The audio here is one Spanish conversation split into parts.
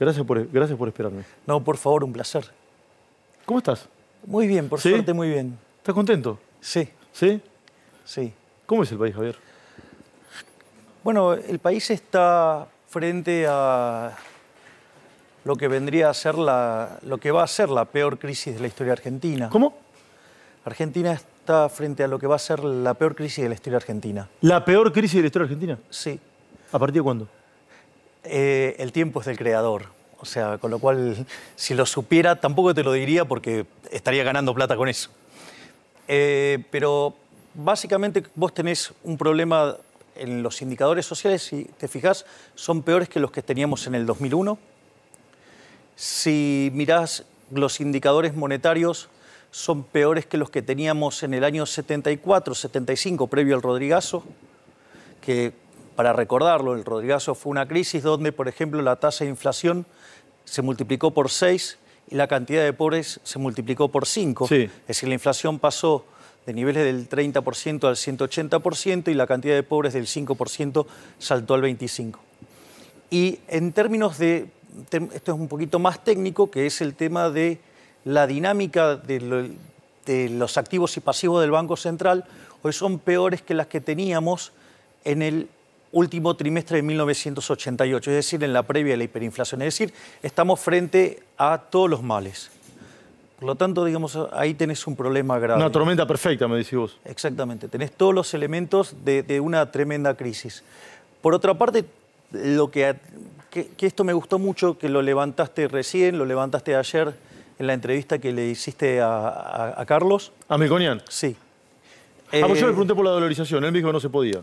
Gracias por, gracias por esperarme. No, por favor, un placer. ¿Cómo estás? Muy bien, por suerte muy bien. ¿Estás contento? Sí. ¿Sí? Sí. ¿Cómo es el país, Javier? Bueno, el país está frente a lo que vendría a ser la, lo que va a ser la peor crisis de la historia argentina. ¿Cómo? Argentina está frente a lo que va a ser la peor crisis de la historia argentina. ¿La peor crisis de la historia argentina? Sí. ¿A partir de cuándo? Eh, el tiempo es del creador. O sea, con lo cual, si lo supiera, tampoco te lo diría porque estaría ganando plata con eso. Eh, pero básicamente vos tenés un problema en los indicadores sociales, si te fijás, son peores que los que teníamos en el 2001. Si mirás los indicadores monetarios, son peores que los que teníamos en el año 74, 75, previo al Rodrigazo, que para recordarlo, el Rodrigazo fue una crisis donde, por ejemplo, la tasa de inflación se multiplicó por 6 y la cantidad de pobres se multiplicó por 5. Es decir, la inflación pasó de niveles del 30% al 180% y la cantidad de pobres del 5% saltó al 25%. Y en términos de, esto es un poquito más técnico, que es el tema de la dinámica de, de los activos y pasivos del Banco Central, hoy son peores que las que teníamos en el último trimestre de 1988, es decir, en la previa de la hiperinflación. Es decir, estamos frente a todos los males. Por lo tanto, digamos, ahí tenés un problema grave. Una tormenta perfecta, me decís vos. Exactamente, tenés todos los elementos de, una tremenda crisis. Por otra parte, lo que, esto me gustó mucho, que lo levantaste recién, lo levantaste ayer en la entrevista que le hiciste a, Carlos. ¿A Meconian? Sí. Ah, pues yo le eh, pregunté por la dolarización, él me dijo no se podía.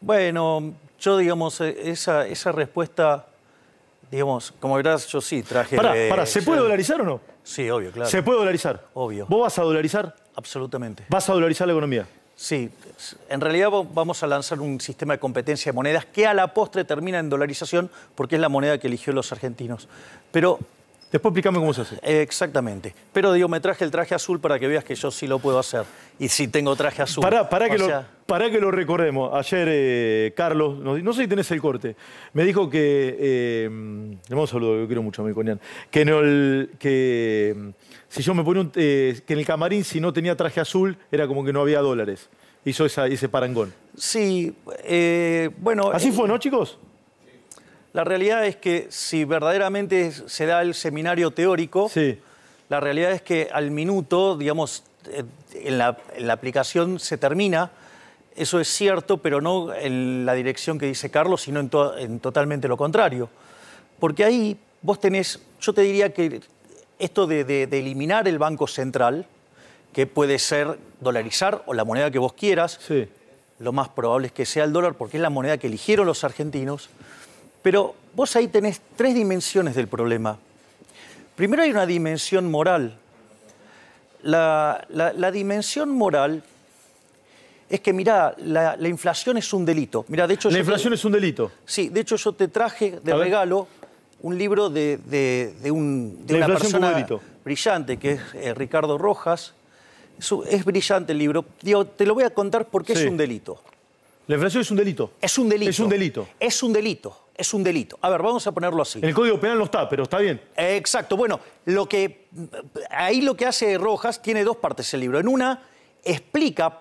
Bueno, yo, digamos, e, esa, esa respuesta, digamos, como verás, yo sí traje... Para, ¿se puede dolarizar o no? Sí, obvio, claro. ¿Se puede dolarizar? Obvio. ¿Vos vas a dolarizar? Absolutamente. ¿Vas a dolarizar la economía? Sí, en realidad vamos a lanzar un sistema de competencia de monedas que a la postre termina en dolarización porque es la moneda que eligió los argentinos. Pero Después explícame cómo se hace. Exactamente. Pero digo, me traje el traje azul para que veas que yo sí lo puedo hacer. Y si tengo traje azul. Para para que, lo, recorremos. que, lo, recordemos. Ayer eh, Carlos, no, sé si tenés el corte, me dijo que... Eh, le mando un saludo, yo quiero mucho a mi conian. Que, en el, que si yo me ponía un, eh, que en el camarín si no tenía traje azul era como que no había dólares. Hizo esa, ese parangón. Sí, bueno... ¿Así fue, no, chicos? La realidad es que si verdaderamente se da el seminario teórico, sí. la realidad es que al minuto, digamos, eh, en la, aplicación se termina. Eso es cierto, pero no en la dirección que dice Carlos, sino en, totalmente lo contrario. Porque ahí vos tenés, yo te diría que esto de, eliminar el Banco Central, que puede ser dolarizar o la moneda que vos quieras, lo más probable es que sea el dólar, porque es la moneda que eligieron los argentinos, pero vos ahí tenés tres dimensiones del problema. Primero hay una dimensión moral. La, dimensión moral es que, mirá, la, inflación es un delito. de hecho, la inflación es un delito. Sí, de hecho yo te traje de regalo un libro de, de, un, de una persona brillante, que es eh, Ricardo Rojas. Es, brillante el libro. te lo voy a contar porque es un delito. La inflación es un delito. Es un delito. Es un delito. Es un delito. Es un delito. A ver, vamos a ponerlo así. En el Código Penal no está, pero está bien. exacto. Bueno, lo que, ahí lo que hace Rojas tiene dos partes el libro. En una explica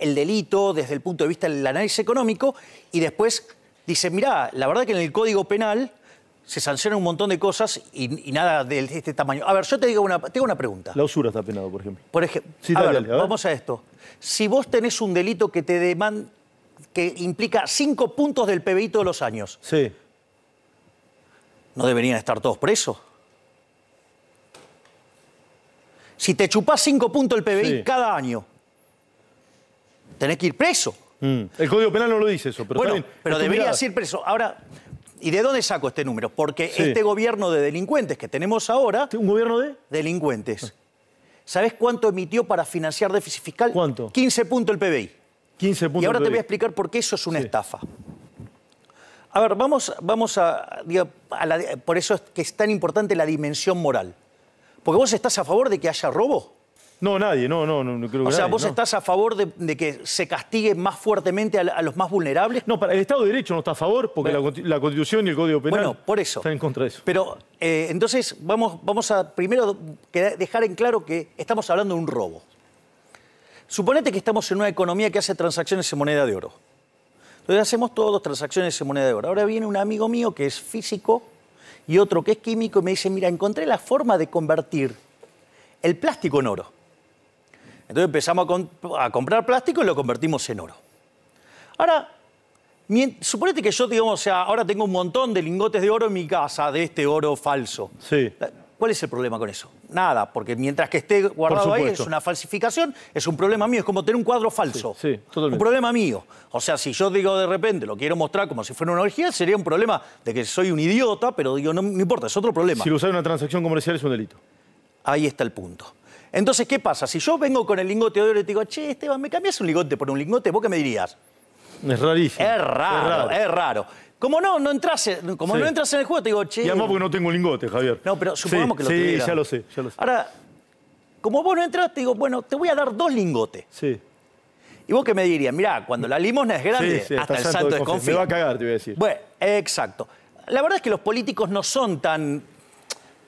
el delito desde el punto de vista del análisis económico y después dice, mirá, la verdad que en el Código Penal se sancionan un montón de cosas y, nada de este tamaño. A ver, yo te digo una, tengo una pregunta. La usura está penado, por ejemplo. Por ejemplo, vamos a esto. Si vos tenés un delito que te demanda que implica cinco puntos del PBI todos los años. Sí. ¿No deberían estar todos presos? Si te chupás cinco puntos del PBI cada año, tenés que ir preso. Mm. El Código Penal no lo dice eso, pero bueno, pero debería ir preso. Ahora, ¿y de dónde saco este número? Porque este gobierno de delincuentes que tenemos ahora... ¿Este, ¿Un gobierno de? Delincuentes. ¿Sabes ¿Sabés cuánto emitió para financiar déficit fiscal? ¿Cuánto? 15 puntos el PBI. Y ahora te voy a explicar por qué eso es una estafa. A ver, vamos, vamos a, Por eso es que es tan importante la dimensión moral. Porque vos estás a favor de que haya robo. No, nadie, no, no, no, creo O sea, ¿vos estás a favor de, que se castigue más fuertemente a, los más vulnerables? No, para el Estado de Derecho no está a favor porque la, Constitución y el Código Penal están en contra de eso. Pero eh, entonces vamos, vamos a primero dejar en claro que estamos hablando de un robo. Suponete que estamos en una economía que hace transacciones en moneda de oro. Entonces hacemos todos transacciones en moneda de oro. Ahora viene un amigo mío que es físico y otro que es químico y me dice, mira, encontré la forma de convertir el plástico en oro. Entonces empezamos a, comprar plástico y lo convertimos en oro. Ahora, suponete que yo, digamos, o sea, ahora tengo un montón de lingotes de oro en mi casa, de este oro falso. Sí. ¿Cuál es el problema con eso? Nada, porque mientras que esté guardado ahí es una falsificación, es un problema mío, es como tener un cuadro falso. Sí, totalmente. Un problema mío. O sea, si yo digo de repente, lo quiero mostrar como si fuera una orgía, sería un problema de que soy un idiota, pero digo, no, me importa, es otro problema. Si lo usas en una transacción comercial es un delito. Ahí está el punto. Entonces, ¿qué pasa? Si yo vengo con el lingote de oro y te digo, che, Esteban, ¿me cambias un lingote por un lingote? ¿Vos qué me dirías? Es rarísimo. es raro, es raro. Como no, no como no entras en el juego, te digo, che. Y además porque no tengo lingote, Javier. No, pero supongamos que lo Sí, ya lo sé, ya lo sé. Ahora, como vos no entras, te digo, bueno, te voy a dar dos lingotes. Sí. Y vos qué me dirías, mirá, cuando la limosna es grande, hasta el salto de desconfía. Me va a cagar, te voy a decir. Bueno, exacto. La verdad es que los políticos no son tan,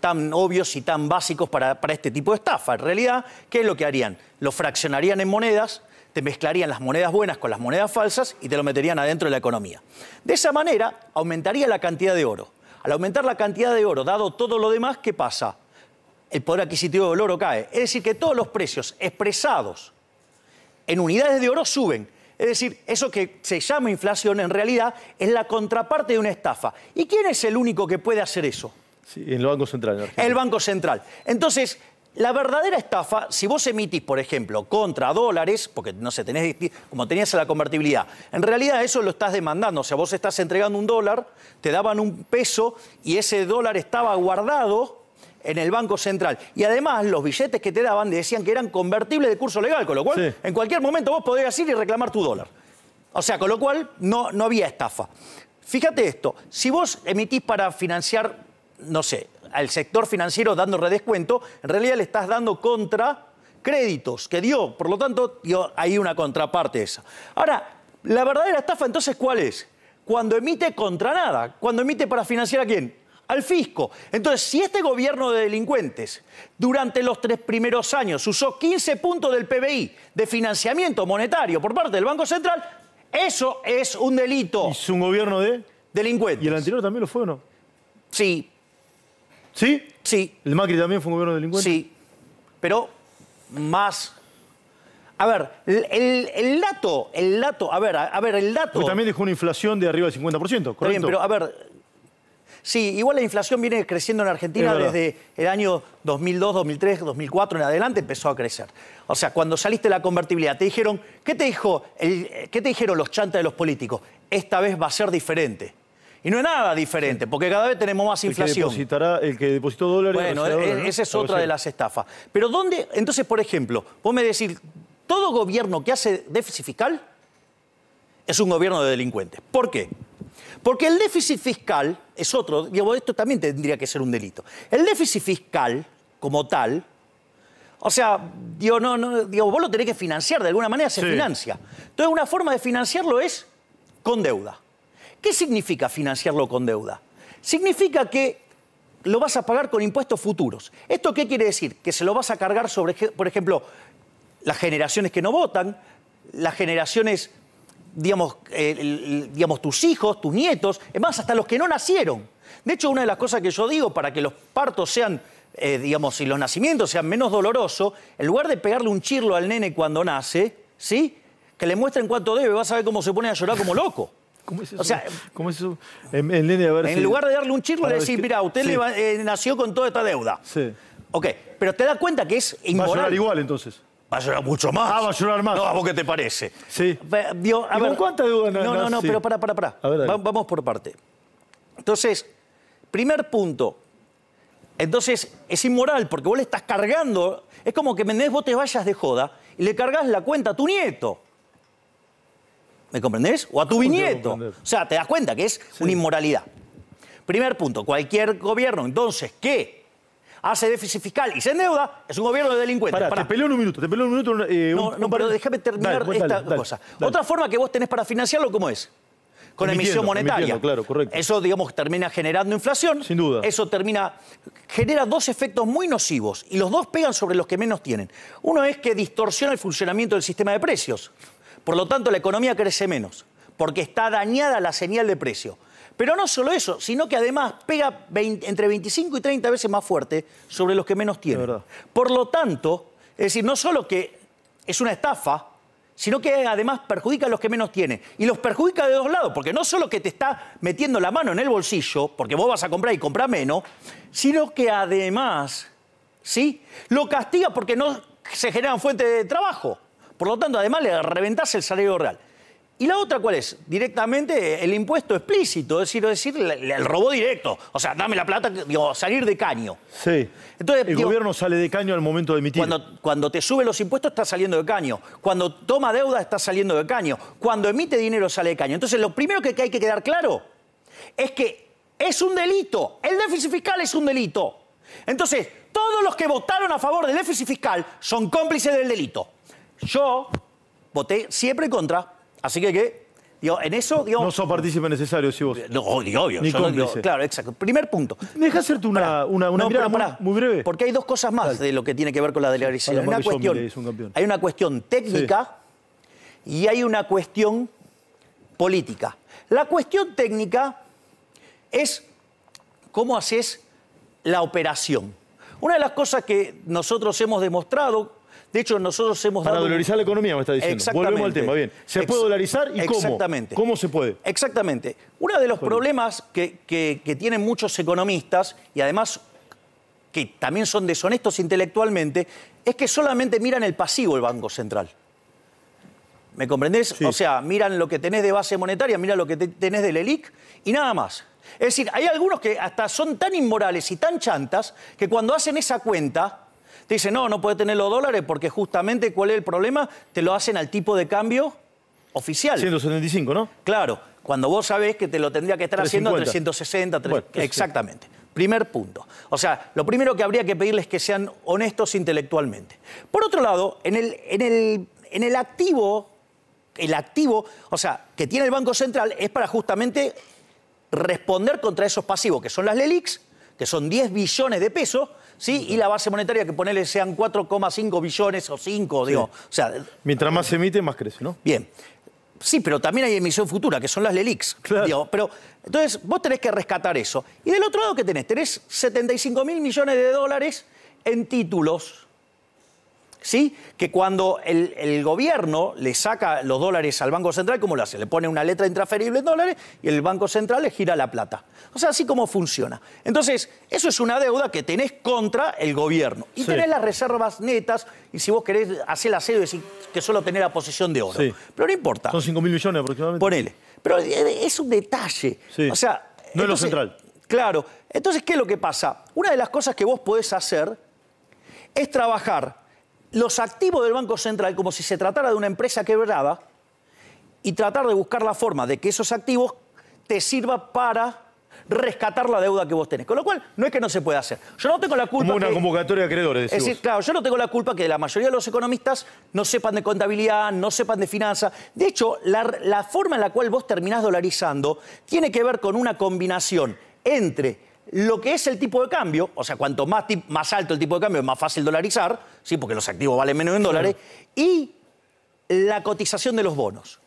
tan obvios y tan básicos para, para este tipo de estafa. En realidad, ¿qué es lo que harían? Lo fraccionarían en monedas, te mezclarían las monedas buenas con las monedas falsas y te lo meterían adentro de la economía. De esa manera, aumentaría la cantidad de oro. Al aumentar la cantidad de oro, dado todo lo demás, ¿qué pasa? El poder adquisitivo del oro cae. Es decir, que todos los precios expresados en unidades de oro suben. Es decir, eso que se llama inflación en realidad es la contraparte de una estafa. ¿Y quién es el único que puede hacer eso? Sí, en el Banco Central. el Banco Central. Entonces, la verdadera estafa, si vos emitís, por ejemplo, contra dólares, porque no sé, tenés, como tenías la convertibilidad, en realidad eso lo estás demandando. O sea, vos estás entregando un dólar, te daban un peso y ese dólar estaba guardado en el Banco Central. Y además, los billetes que te daban decían que eran convertibles de curso legal, con lo cual, en cualquier momento vos podías ir y reclamar tu dólar. O sea, con lo cual, no, no había estafa. Fíjate esto, si vos emitís para financiar, no sé, al sector financiero dando redescuento, en realidad le estás dando contra créditos que dio. Por lo tanto, dio ahí una contraparte esa. Ahora, la verdadera estafa entonces, ¿cuál es? Cuando emite contra nada, cuando emite para financiar a quién? Al fisco. Entonces, si este gobierno de delincuentes durante los tres primeros años usó 15 puntos del PBI de financiamiento monetario por parte del Banco Central, eso es un delito. ¿Es un gobierno de? Delincuentes. ¿Y el anterior también lo fue o no? Sí, ¿Sí? Sí. ¿El Macri también fue un gobierno delincuente? Sí, pero más... A ver, el, dato, el dato, a ver, a, ver, el dato... también dijo una inflación de arriba del 50%, ¿correcto? Bien, pero a ver, Sí, igual la inflación viene creciendo en Argentina desde el año 2002, 2003, 2004 en adelante empezó a crecer. O sea, cuando saliste de la convertibilidad, te dijeron, ¿qué te, dijo ¿qué te dijeron los chantas de los políticos? Esta vez va a ser diferente. Y no es nada diferente, porque cada vez tenemos más inflación. El que, depositó dólares... Bueno, e-, esa es otra de las estafas. Pero ¿dónde? Entonces, por ejemplo, vos me decís, todo gobierno que hace déficit fiscal es un gobierno de delincuentes. ¿Por qué? Porque el déficit fiscal es otro, digo, esto también tendría que ser un delito. El déficit fiscal, como tal, o sea, digo, no, digo, vos lo tenés que financiar, de alguna manera se financia. Entonces, una forma de financiarlo es con deuda. ¿Qué significa financiarlo con deuda? Significa que lo vas a pagar con impuestos futuros. ¿Esto qué quiere decir? Que se lo vas a cargar sobre, por ejemplo, las generaciones que no votan, las generaciones, digamos, digamos tus hijos, tus nietos, es más, hasta los que no nacieron. De hecho, una de las cosas que yo digo para que los partos sean, eh, digamos, y los nacimientos sean menos dolorosos, en lugar de pegarle un chirlo al nene cuando nace, ¿sí? Que le muestren cuánto debe, vas a ver cómo se pone a llorar como loco. ¿Cómo eso? sea, En, línea, en lugar de darle un chirro le decís, mira, usted eh, nació con toda esta deuda. Sí. Ok, pero te das cuenta que es inmoral. Va a llorar igual, entonces. Va a llorar mucho más. Ah, va a llorar más. No, ¿a vos qué te parece? Sí. ¿Y cuánta deuda? No, no, no, no pero para, para, para. vamos por parte. Entonces, primer punto. Entonces, es inmoral porque vos le estás cargando. Es como que Méndez vos te vayas de joda y le cargas la cuenta a tu nieto. ¿Me comprendés? O a tu viñeto. O sea, te das cuenta que es una inmoralidad. Primer punto, cualquier gobierno entonces que hace déficit fiscal y se endeuda, es un gobierno de delincuentes. Pará, te peleo un minuto, te peleo un minuto. Eh, no, pero déjame terminar esta cosa. Otra forma que vos tenés para financiarlo, ¿cómo es? Con emisión monetaria. Claro, Eso, digamos, termina generando inflación. Sin duda. Eso termina. genera dos efectos muy nocivos y los dos pegan sobre los que menos tienen. Uno es que distorsiona el funcionamiento del sistema de precios. Por lo tanto, la economía crece menos, porque está dañada la señal de precio. Pero no solo eso, sino que además pega entre 25 y 30 veces más fuerte sobre los que menos tienen. Por lo tanto, es decir, no solo que es una estafa, sino que además perjudica a los que menos tienen. Y los perjudica de dos lados, porque no solo que te está metiendo la mano en el bolsillo, porque vos vas a comprar y comprar menos, sino que además, ¿sí? Lo castiga porque no se generan fuentes de trabajo. Por lo tanto, además le reventás el salario real. ¿Y la otra cuál es? Directamente el impuesto explícito, es decir, el robo directo. O sea, dame la plata, digo, salir de caño. Sí. el gobierno sale de caño al momento de emitir. Cuando, te sube los impuestos está saliendo de caño. Cuando toma deuda está saliendo de caño. Cuando emite dinero sale de caño. Entonces, lo primero que hay que quedar claro es que es un delito. El déficit fiscal es un delito. Entonces, todos los que votaron a favor del déficit fiscal son cómplices del delito. Yo voté siempre contra, así que Digo, en eso, digo, no sos partícipe necesario si vos. No, obvio, claro, exacto. Primer punto. Deja hacerte una, una, muy, breve. Porque hay dos cosas más de lo que tiene que ver con la delegación. Hay una, cuestión, técnica y hay una cuestión política. La cuestión técnica es cómo haces la operación. Una de las cosas que nosotros hemos demostrado de hecho, nosotros hemos dado... Para dolarizar la economía, me está diciendo. Volvemos al tema, bien. ¿Se puede dolarizar y cómo? Exactamente. ¿Cómo se puede? Exactamente. Uno de los problemas que, tienen muchos economistas, y además que también son deshonestos intelectualmente, es que solamente miran el pasivo el Banco Central. ¿Me comprendés? O sea, miran lo que tenés de base monetaria, miran lo que tenés del ELIC y nada más. Es decir, hay algunos que hasta son tan inmorales y tan chantas que cuando hacen esa cuenta, te dice, no, no puede tener los dólares porque justamente cuál es el problema, te lo hacen al tipo de cambio oficial. 175, ¿no? Claro, cuando vos sabés que te lo tendría que estar haciendo a 360, exactamente. Primer punto. O sea, lo primero que habría que pedirles es que sean honestos intelectualmente. Por otro lado, en el, en el, en el activo, el activo, o sea, que tiene el Banco Central es para justamente responder contra esos pasivos, que son las LELIX, que son 10 billones de pesos, ¿sí? Y la base monetaria que ponele sean 4,5 billones o 5, digo. O sea, Mientras más se emite, más crece, ¿no? Bien. Sí, pero también hay emisión futura, que son las LELIX. Claro. pero, entonces, vos tenés que rescatar eso. Y del otro lado, ¿qué tenés? Tenés 75 mil millones de dólares en títulos ¿sí? que cuando el, gobierno le saca los dólares al Banco Central, ¿cómo lo hace? Le pone una letra intransferible en dólares y el Banco Central le gira la plata. O sea, así como funciona. Entonces, eso es una deuda que tenés contra el gobierno. Y tenés las reservas netas, y si vos querés hacer la serie, decir que solo tenés la posición de oro. Pero no importa. Son 5 mil millones aproximadamente. Ponele. Pero es un detalle. O sea. No es lo central. Claro. Entonces, ¿qué es lo que pasa? Una de las cosas que vos podés hacer es trabajar los activos del Banco Central como si se tratara de una empresa quebrada y tratar de buscar la forma de que esos activos te sirva para rescatar la deuda que vos tenés. Con lo cual, no es que no se pueda hacer. Yo no tengo la culpa... Como una convocatoria de acreedores, Es claro, yo no tengo la culpa que la mayoría de los economistas no sepan de contabilidad, no sepan de finanzas. De hecho, la, la forma en la cual vos terminás dolarizando tiene que ver con una combinación entre lo que es el tipo de cambio, o sea, cuanto más, más alto el tipo de cambio, es más fácil dolarizar, ¿sí? porque los activos valen menos en dólares, y la cotización de los bonos.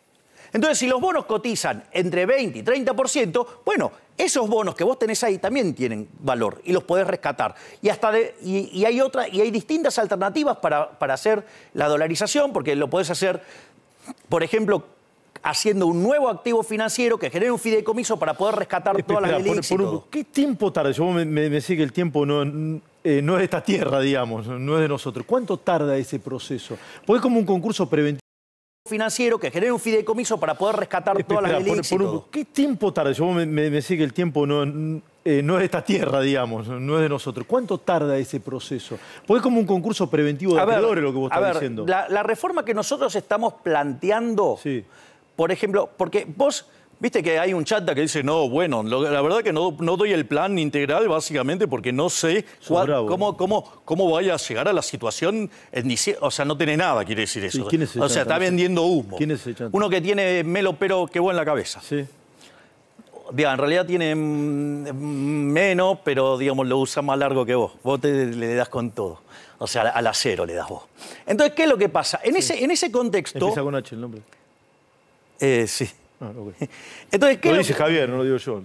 Entonces, si los bonos cotizan entre 20 y 30%, bueno, esos bonos que vos tenés ahí también tienen valor y los podés rescatar. Y, hasta y, hay, otra, y hay distintas alternativas para, para hacer la dolarización, porque lo podés hacer, por ejemplo, haciendo un nuevo activo financiero que genere un fideicomiso para poder rescatar todas las del ¿Qué tiempo tarda? Yo me, me que el tiempo, no, eh, no es de esta tierra, digamos, no es de nosotros. ¿Cuánto tarda ese proceso? ¿Puede como un concurso preventivo financiero que genere un fideicomiso para poder rescatar todas las del ¿Qué tiempo tarda? Yo me, me que el tiempo, no, eh, no es de esta tierra, digamos, no es de nosotros. ¿Cuánto tarda ese proceso? pues como un concurso preventivo de acreedores lo que vos estás ver, diciendo. La, la, reforma que nosotros estamos planteando sí. Por ejemplo, porque vos... Viste que hay un chat que dice, no, bueno, la verdad que no, doy el plan integral básicamente porque no sé cómo, cómo, vaya a llegar a la situación. o sea, no tiene nada, quiere decir eso. o sea, está vendiendo humo. Uno que tiene melo pero que en la cabeza. Sí. en realidad tiene menos, pero digamos lo usa más largo que vos. Vos le das con todo. O sea, al acero le das vos. Entonces, ¿qué es lo que pasa? En, ese, en ese contexto... Empieza con H el nombre. Eh, sí. Ah, Entonces, ¿qué lo dice Javier, no lo digo yo.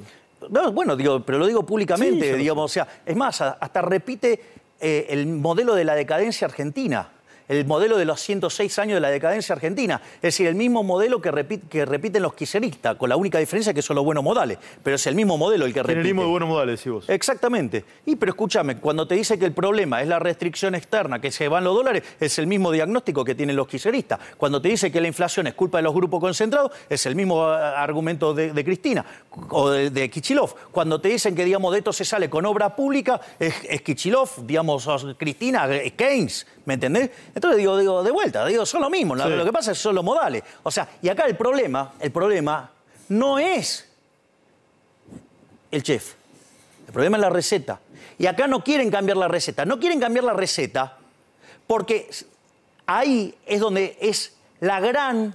bueno, digo, pero lo digo públicamente, digamos, o sea, es más, hasta repite eh, el modelo de la decadencia argentina el modelo de los 106 años de la decadencia argentina. Es decir, el mismo modelo que, repiten los quiseristas, con la única diferencia que son los buenos modales. Pero es el mismo modelo el que repiten. el mismo de buenos modales, sí vos. Exactamente. Y pero escúchame, cuando te dice que el problema es la restricción externa, que se van los dólares, es el mismo diagnóstico que tienen los quiseristas. Cuando te dice que la inflación es culpa de los grupos concentrados, es el mismo ah, argumento de, Cristina o de, Kichilov. Cuando te dicen que, digamos, de esto se sale con obra pública, es, Kichilov, digamos, Cristina, Keynes, ¿me entendés? Entonces digo, digo, de vuelta, digo, son lo mismo, lo que pasa es que son los modales. O sea, y acá el problema, el problema no es el chef. El problema es la receta. Y acá no quieren cambiar la receta. No quieren cambiar la receta porque ahí es donde es la gran,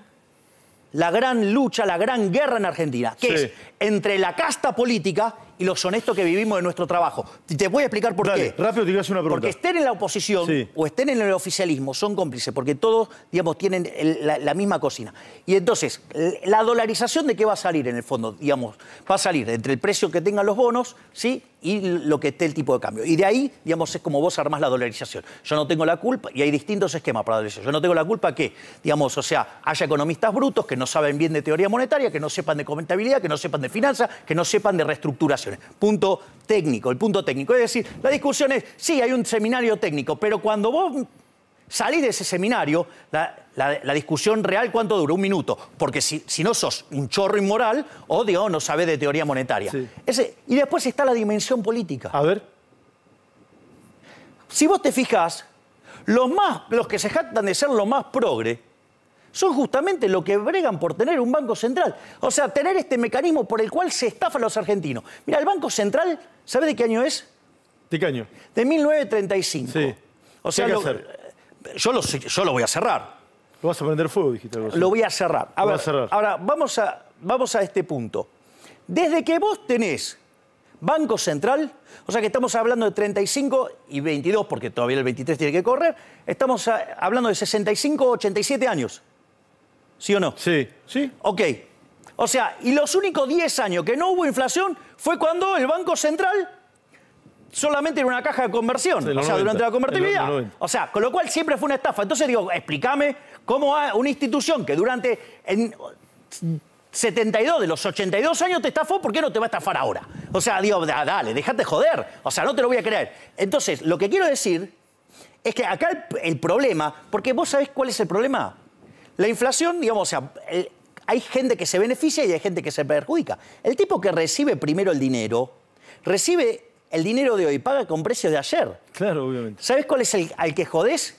la gran lucha, la gran guerra en Argentina, que es entre la casta política y los honestos que vivimos en nuestro trabajo. te voy a explicar por qué. Rápido, te una pregunta. Porque estén en la oposición o estén en el oficialismo son cómplices, porque todos, digamos, tienen la, la, misma cocina. Y entonces, la dolarización de qué va a salir en el fondo, digamos, va a salir entre el precio que tengan los bonos, ¿sí? y lo que esté el tipo de cambio. Y de ahí, digamos, es como vos armás la dolarización. Yo no tengo la culpa, y hay distintos esquemas para dolarización. Yo no tengo la culpa que, digamos, o sea, haya economistas brutos que no saben bien de teoría monetaria, que no sepan de comentabilidad, que no sepan de finanzas, que no sepan de reestructuraciones. Punto técnico, el punto técnico. Es decir, la discusión es, sí, hay un seminario técnico, pero cuando vos salís de ese seminario, la, la, discusión real, ¿cuánto dura? Un minuto. Porque si, no sos un chorro inmoral odio, no sabés de teoría monetaria. Ese, y después está la dimensión política. A ver. Si vos te fijás, los, más, los que se jactan de ser los más progre son justamente los que bregan por tener un banco central. O sea, tener este mecanismo por el cual se estafan los argentinos. Mira, el Banco Central, ¿sabés de qué año es? ¿De qué año? De 1935. Sí. O sea, eh, Yo, yo lo voy a cerrar. Lo vas a prender fuego, dijiste Lo voy a cerrar. Ahora, vamos a, vamos a este punto. Desde que vos tenés Banco Central, o sea que estamos hablando de 35 y 22, porque todavía el 23 tiene que correr, estamos hablando de 65 87 años. ¿Sí o no? Sí, sí. Ok. O sea, y los únicos 10 años que no hubo inflación fue cuando el Banco Central solamente era una caja de conversión, o sea, durante la convertibilidad. O sea, con lo cual siempre fue una estafa. Entonces digo, explícame cómo una institución que durante 72 de los 82 años te estafó, ¿por qué no te va a estafar ahora? O sea, digo, dale, déjate joder. O sea, no te lo voy a creer. Entonces, lo que quiero decir es que acá el, problema, porque vos sabés cuál es el problema. La inflación, digamos, o sea, hay gente que se beneficia y hay gente que se perjudica. El tipo que recibe primero el dinero, recibe el dinero de hoy, paga con precios de ayer. Claro, obviamente. ¿Sabés cuál es el al que jodés?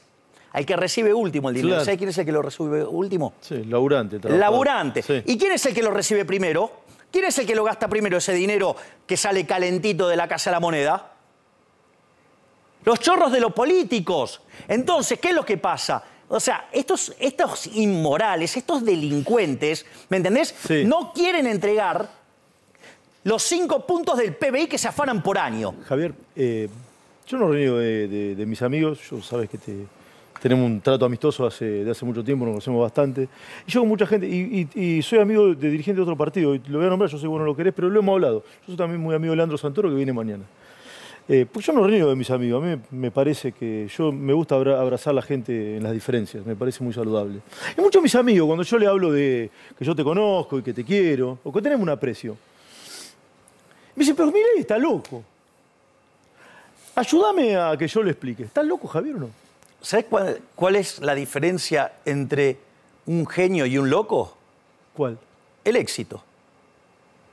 al que recibe último el dinero. ¿Sabés quién es el que lo recibe último? Sí, laburante. también. Laburante. ¿Y quién es el que lo recibe primero? ¿Quién es el que lo gasta primero ese dinero que sale calentito de la Casa de la Moneda? Los chorros de los políticos. Entonces, ¿qué es lo que pasa? O sea, estos, estos inmorales, estos delincuentes, ¿me entendés? No quieren entregar los cinco puntos del PBI que se afanan por año. Javier, eh, yo no reniego de mis amigos, yo sabes que te, tenemos un trato amistoso hace, de hace mucho tiempo, nos conocemos bastante. Y yo con mucha gente, y, soy amigo de dirigente de otro partido, y lo voy a nombrar, yo sé que vos no lo querés, pero lo hemos hablado. Yo soy también muy amigo de Leandro Santoro, que viene mañana. Eh, pues yo no río de mis amigos, a mí me parece que yo me gusta abrazar a la gente en las diferencias, me parece muy saludable. Y muchos de mis amigos, cuando yo le hablo de que yo te conozco y que te quiero, o que tenemos un aprecio, me dicen, pero mire, está loco. Ayúdame a que yo le explique. ¿Estás loco, Javier, o no? ¿Sabes cuál, es la diferencia entre un genio y un loco? ¿Cuál? El éxito.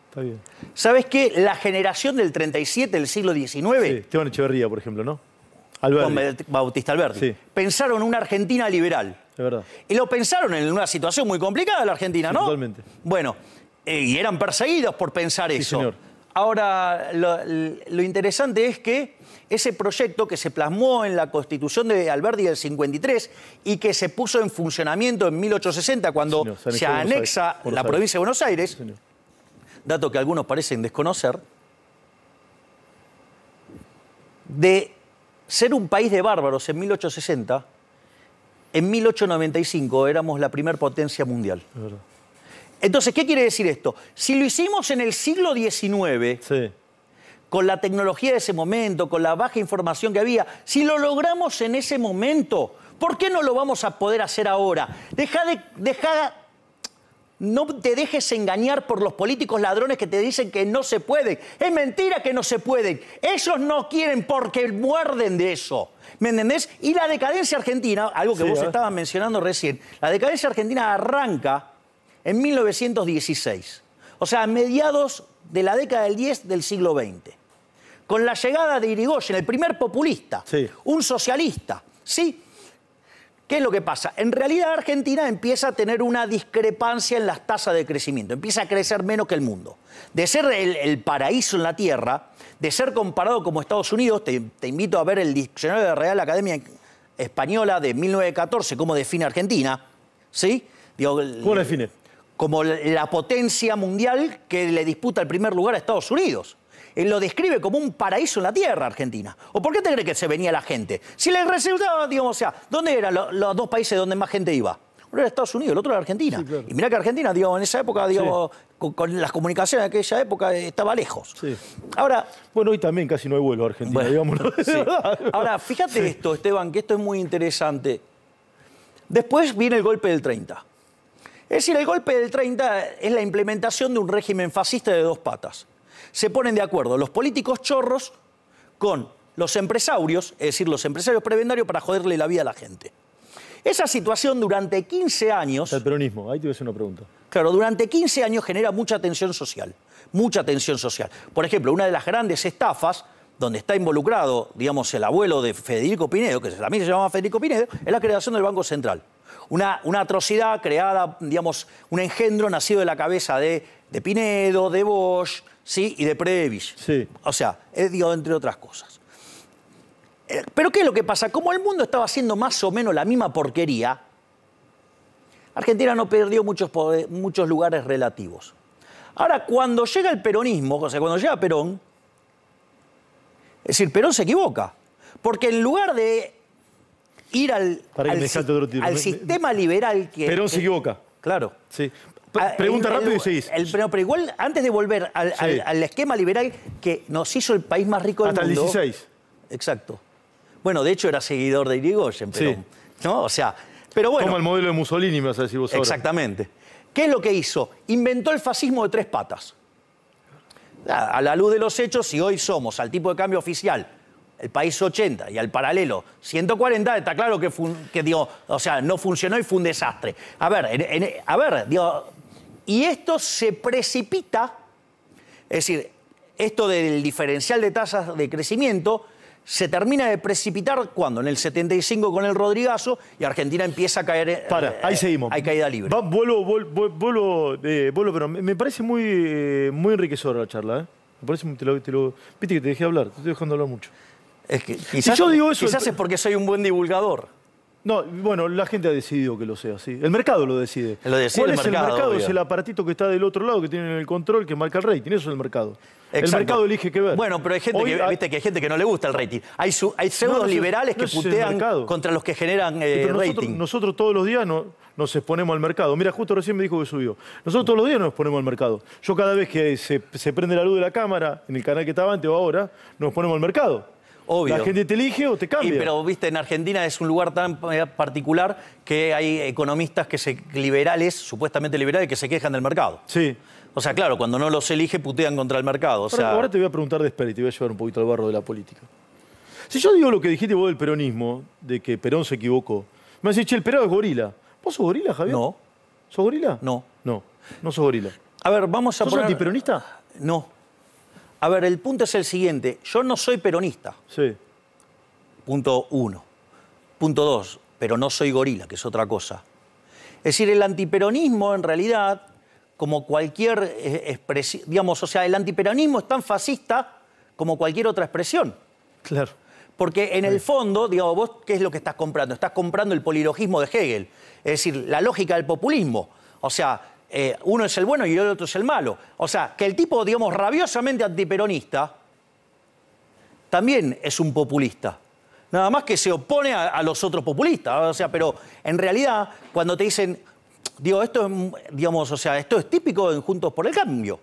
Está bien. ¿Sabes qué? La generación del 37 del siglo XIX. Sí, Esteban Echeverría, por ejemplo, ¿no? Alberti. Bautista Alberti. Sí. Pensaron una Argentina liberal. Es verdad. Y lo pensaron en una situación muy complicada la Argentina, ¿no? Totalmente. Bueno, eh, y eran perseguidos por pensar sí, eso. Señor. Ahora, lo interesante es que ese proyecto que se plasmó en la constitución de Alberti del 53 y que se puso en funcionamiento en 1860 cuando se anexa la provincia de Buenos Aires, dato que algunos parecen desconocer, de ser un país de bárbaros en 1860, en 1895 éramos la primer potencia mundial. Entonces, ¿qué quiere decir esto? Si lo hicimos en el siglo XIX, con la tecnología de ese momento, con la baja información que había, si lo logramos en ese momento, ¿por qué no lo vamos a poder hacer ahora? Deja de... Deja, no te dejes engañar por los políticos ladrones que te dicen que no se puede. Es mentira que no se puede. Ellos no quieren porque muerden de eso. ¿Me entendés? Y la decadencia argentina, algo que vos estabas mencionando recién, la decadencia argentina arranca en 1916. O sea, a mediados de la década del 10 del siglo XX con la llegada de Irigoyen, el primer populista, un socialista, ¿sí? ¿Qué es lo que pasa? En realidad Argentina empieza a tener una discrepancia en las tasas de crecimiento, empieza a crecer menos que el mundo. De ser el, paraíso en la Tierra, de ser comparado como Estados Unidos, te, invito a ver el diccionario de la Real Academia Española de 1914, cómo define Argentina, ¿sí? ¿Cómo define? Como la potencia mundial que le disputa el primer lugar a Estados Unidos. Eh, lo describe como un paraíso en la tierra Argentina. ¿O por qué te crees que se venía la gente? Si le resultaba, digamos, o sea, ¿dónde eran los, dos países donde más gente iba? Uno era Estados Unidos, el otro era Argentina. Y mira que Argentina, digamos, en esa época, digamos, con, las comunicaciones de aquella época eh, estaba lejos. Ahora. Bueno, hoy también casi no hay vuelo a Argentina, digamos. Ahora, fíjate esto, Esteban, que esto es muy interesante. Después viene el golpe del 30. Es decir, el golpe del 30 es la implementación de un régimen fascista de dos patas se ponen de acuerdo los políticos chorros con los empresarios, es decir, los empresarios prebendarios para joderle la vida a la gente. Esa situación durante 15 años... El peronismo, ahí hacer una pregunta. Claro, durante 15 años genera mucha tensión social, mucha tensión social. Por ejemplo, una de las grandes estafas donde está involucrado, digamos, el abuelo de Federico Pinedo, que también se llamaba Federico Pinedo, es la creación del Banco Central. Una, una atrocidad creada, digamos, un engendro nacido de la cabeza de Pinedo, de Bosch, ¿sí? y de Previs. Sí. O sea, he eh, dicho, entre otras cosas. Eh, pero ¿qué es lo que pasa? Como el mundo estaba haciendo más o menos la misma porquería, Argentina no perdió muchos, muchos lugares relativos. Ahora, cuando llega el peronismo, o sea, cuando llega Perón, es decir, Perón se equivoca. Porque en lugar de ir al, al, sistema liberal que... Perón se equivoca. Claro. Sí. Ah, pregunta rápido y seguís. El, pero, igual, antes de volver al, esquema liberal que nos hizo el país más rico del mundo... Hasta el 16. Exacto. Bueno, de hecho era seguidor de Irigoyen, pero... Sí. ¿no? O sea, pero bueno... Toma el modelo de Mussolini, me vas a decir vos Exactamente. ¿Qué es lo que hizo? Inventó el fascismo de tres patas. A la luz de los hechos, si hoy somos al tipo de cambio oficial el país 80 y al paralelo 140, está claro que, que o sea, no funcionó y fue un desastre. A ver, a ver, digo, y esto se precipita, es decir, esto del diferencial de tasas de crecimiento se termina de precipitar cuando en el 75 con el Rodrigazo y Argentina empieza a caer. Para, ahí eh, seguimos. Hay caída libre. vuelvo, eh, vuelvo, pero me, parece muy, eh, muy enriquecedora la charla. Me parece, te viste que te dejé hablar, te estoy dejando hablar mucho. Es quizás es porque soy un buen divulgador. No, bueno, la gente ha decidido que lo sea así. El mercado lo decide. ¿Cuál es el mercado? Es el aparatito que está del otro lado, que tiene el control, que marca el rating. Eso es el mercado. El mercado elige qué ver. Bueno, pero hay gente, que, Viste, que hay gente que no le gusta el rating. Hay, liberales que putean contra los que generan eh, nosotros, rating. Nosotros todos los días nos exponemos al mercado. Mira, justo recién me dijo que subió. Nosotros todos los días nos exponemos al mercado. Yo cada vez que se, se prende la luz de la cámara, en el canal que estaba antes o ahora, nos ponemos al mercado. La gente te elige o te cambia. Y, pero, viste, en Argentina es un lugar tan eh, particular que hay economistas que se, liberales, supuestamente liberales, que se quejan del mercado. Sí. O sea, claro, cuando no los elige, putean contra el mercado. O Ahora te voy a preguntar de espera y te voy a llevar un poquito al barro de la política. Si yo digo lo que dijiste vos del peronismo, de que Perón se equivocó, me decís, che, el Perón es gorila. ¿Vos sos gorila, Javier? No. ¿Sos gorila? No. No, no sos gorila. A ver, vamos a ¿Sos antiperonista? No. A ver, el punto es el siguiente. Yo no soy peronista. Sí. Punto uno. Punto dos, pero no soy gorila, que es otra cosa. Es decir, el antiperonismo en realidad, como cualquier eh, expresión, digamos, o sea, el antiperonismo es tan fascista como cualquier otra expresión. Claro. Porque en el fondo, digamos, vos, ¿qué es lo que estás comprando? Estás comprando el polilogismo de Hegel, es decir, la lógica del populismo. O sea, eh, uno es el bueno y el otro es el malo. O sea, que el tipo, digamos, rabiosamente antiperonista, también es un populista. Nada más que se opone a, los otros populistas. O sea, pero en realidad, cuando te dicen, digo, esto es, digamos, o sea, esto es típico en Juntos por el Cambio.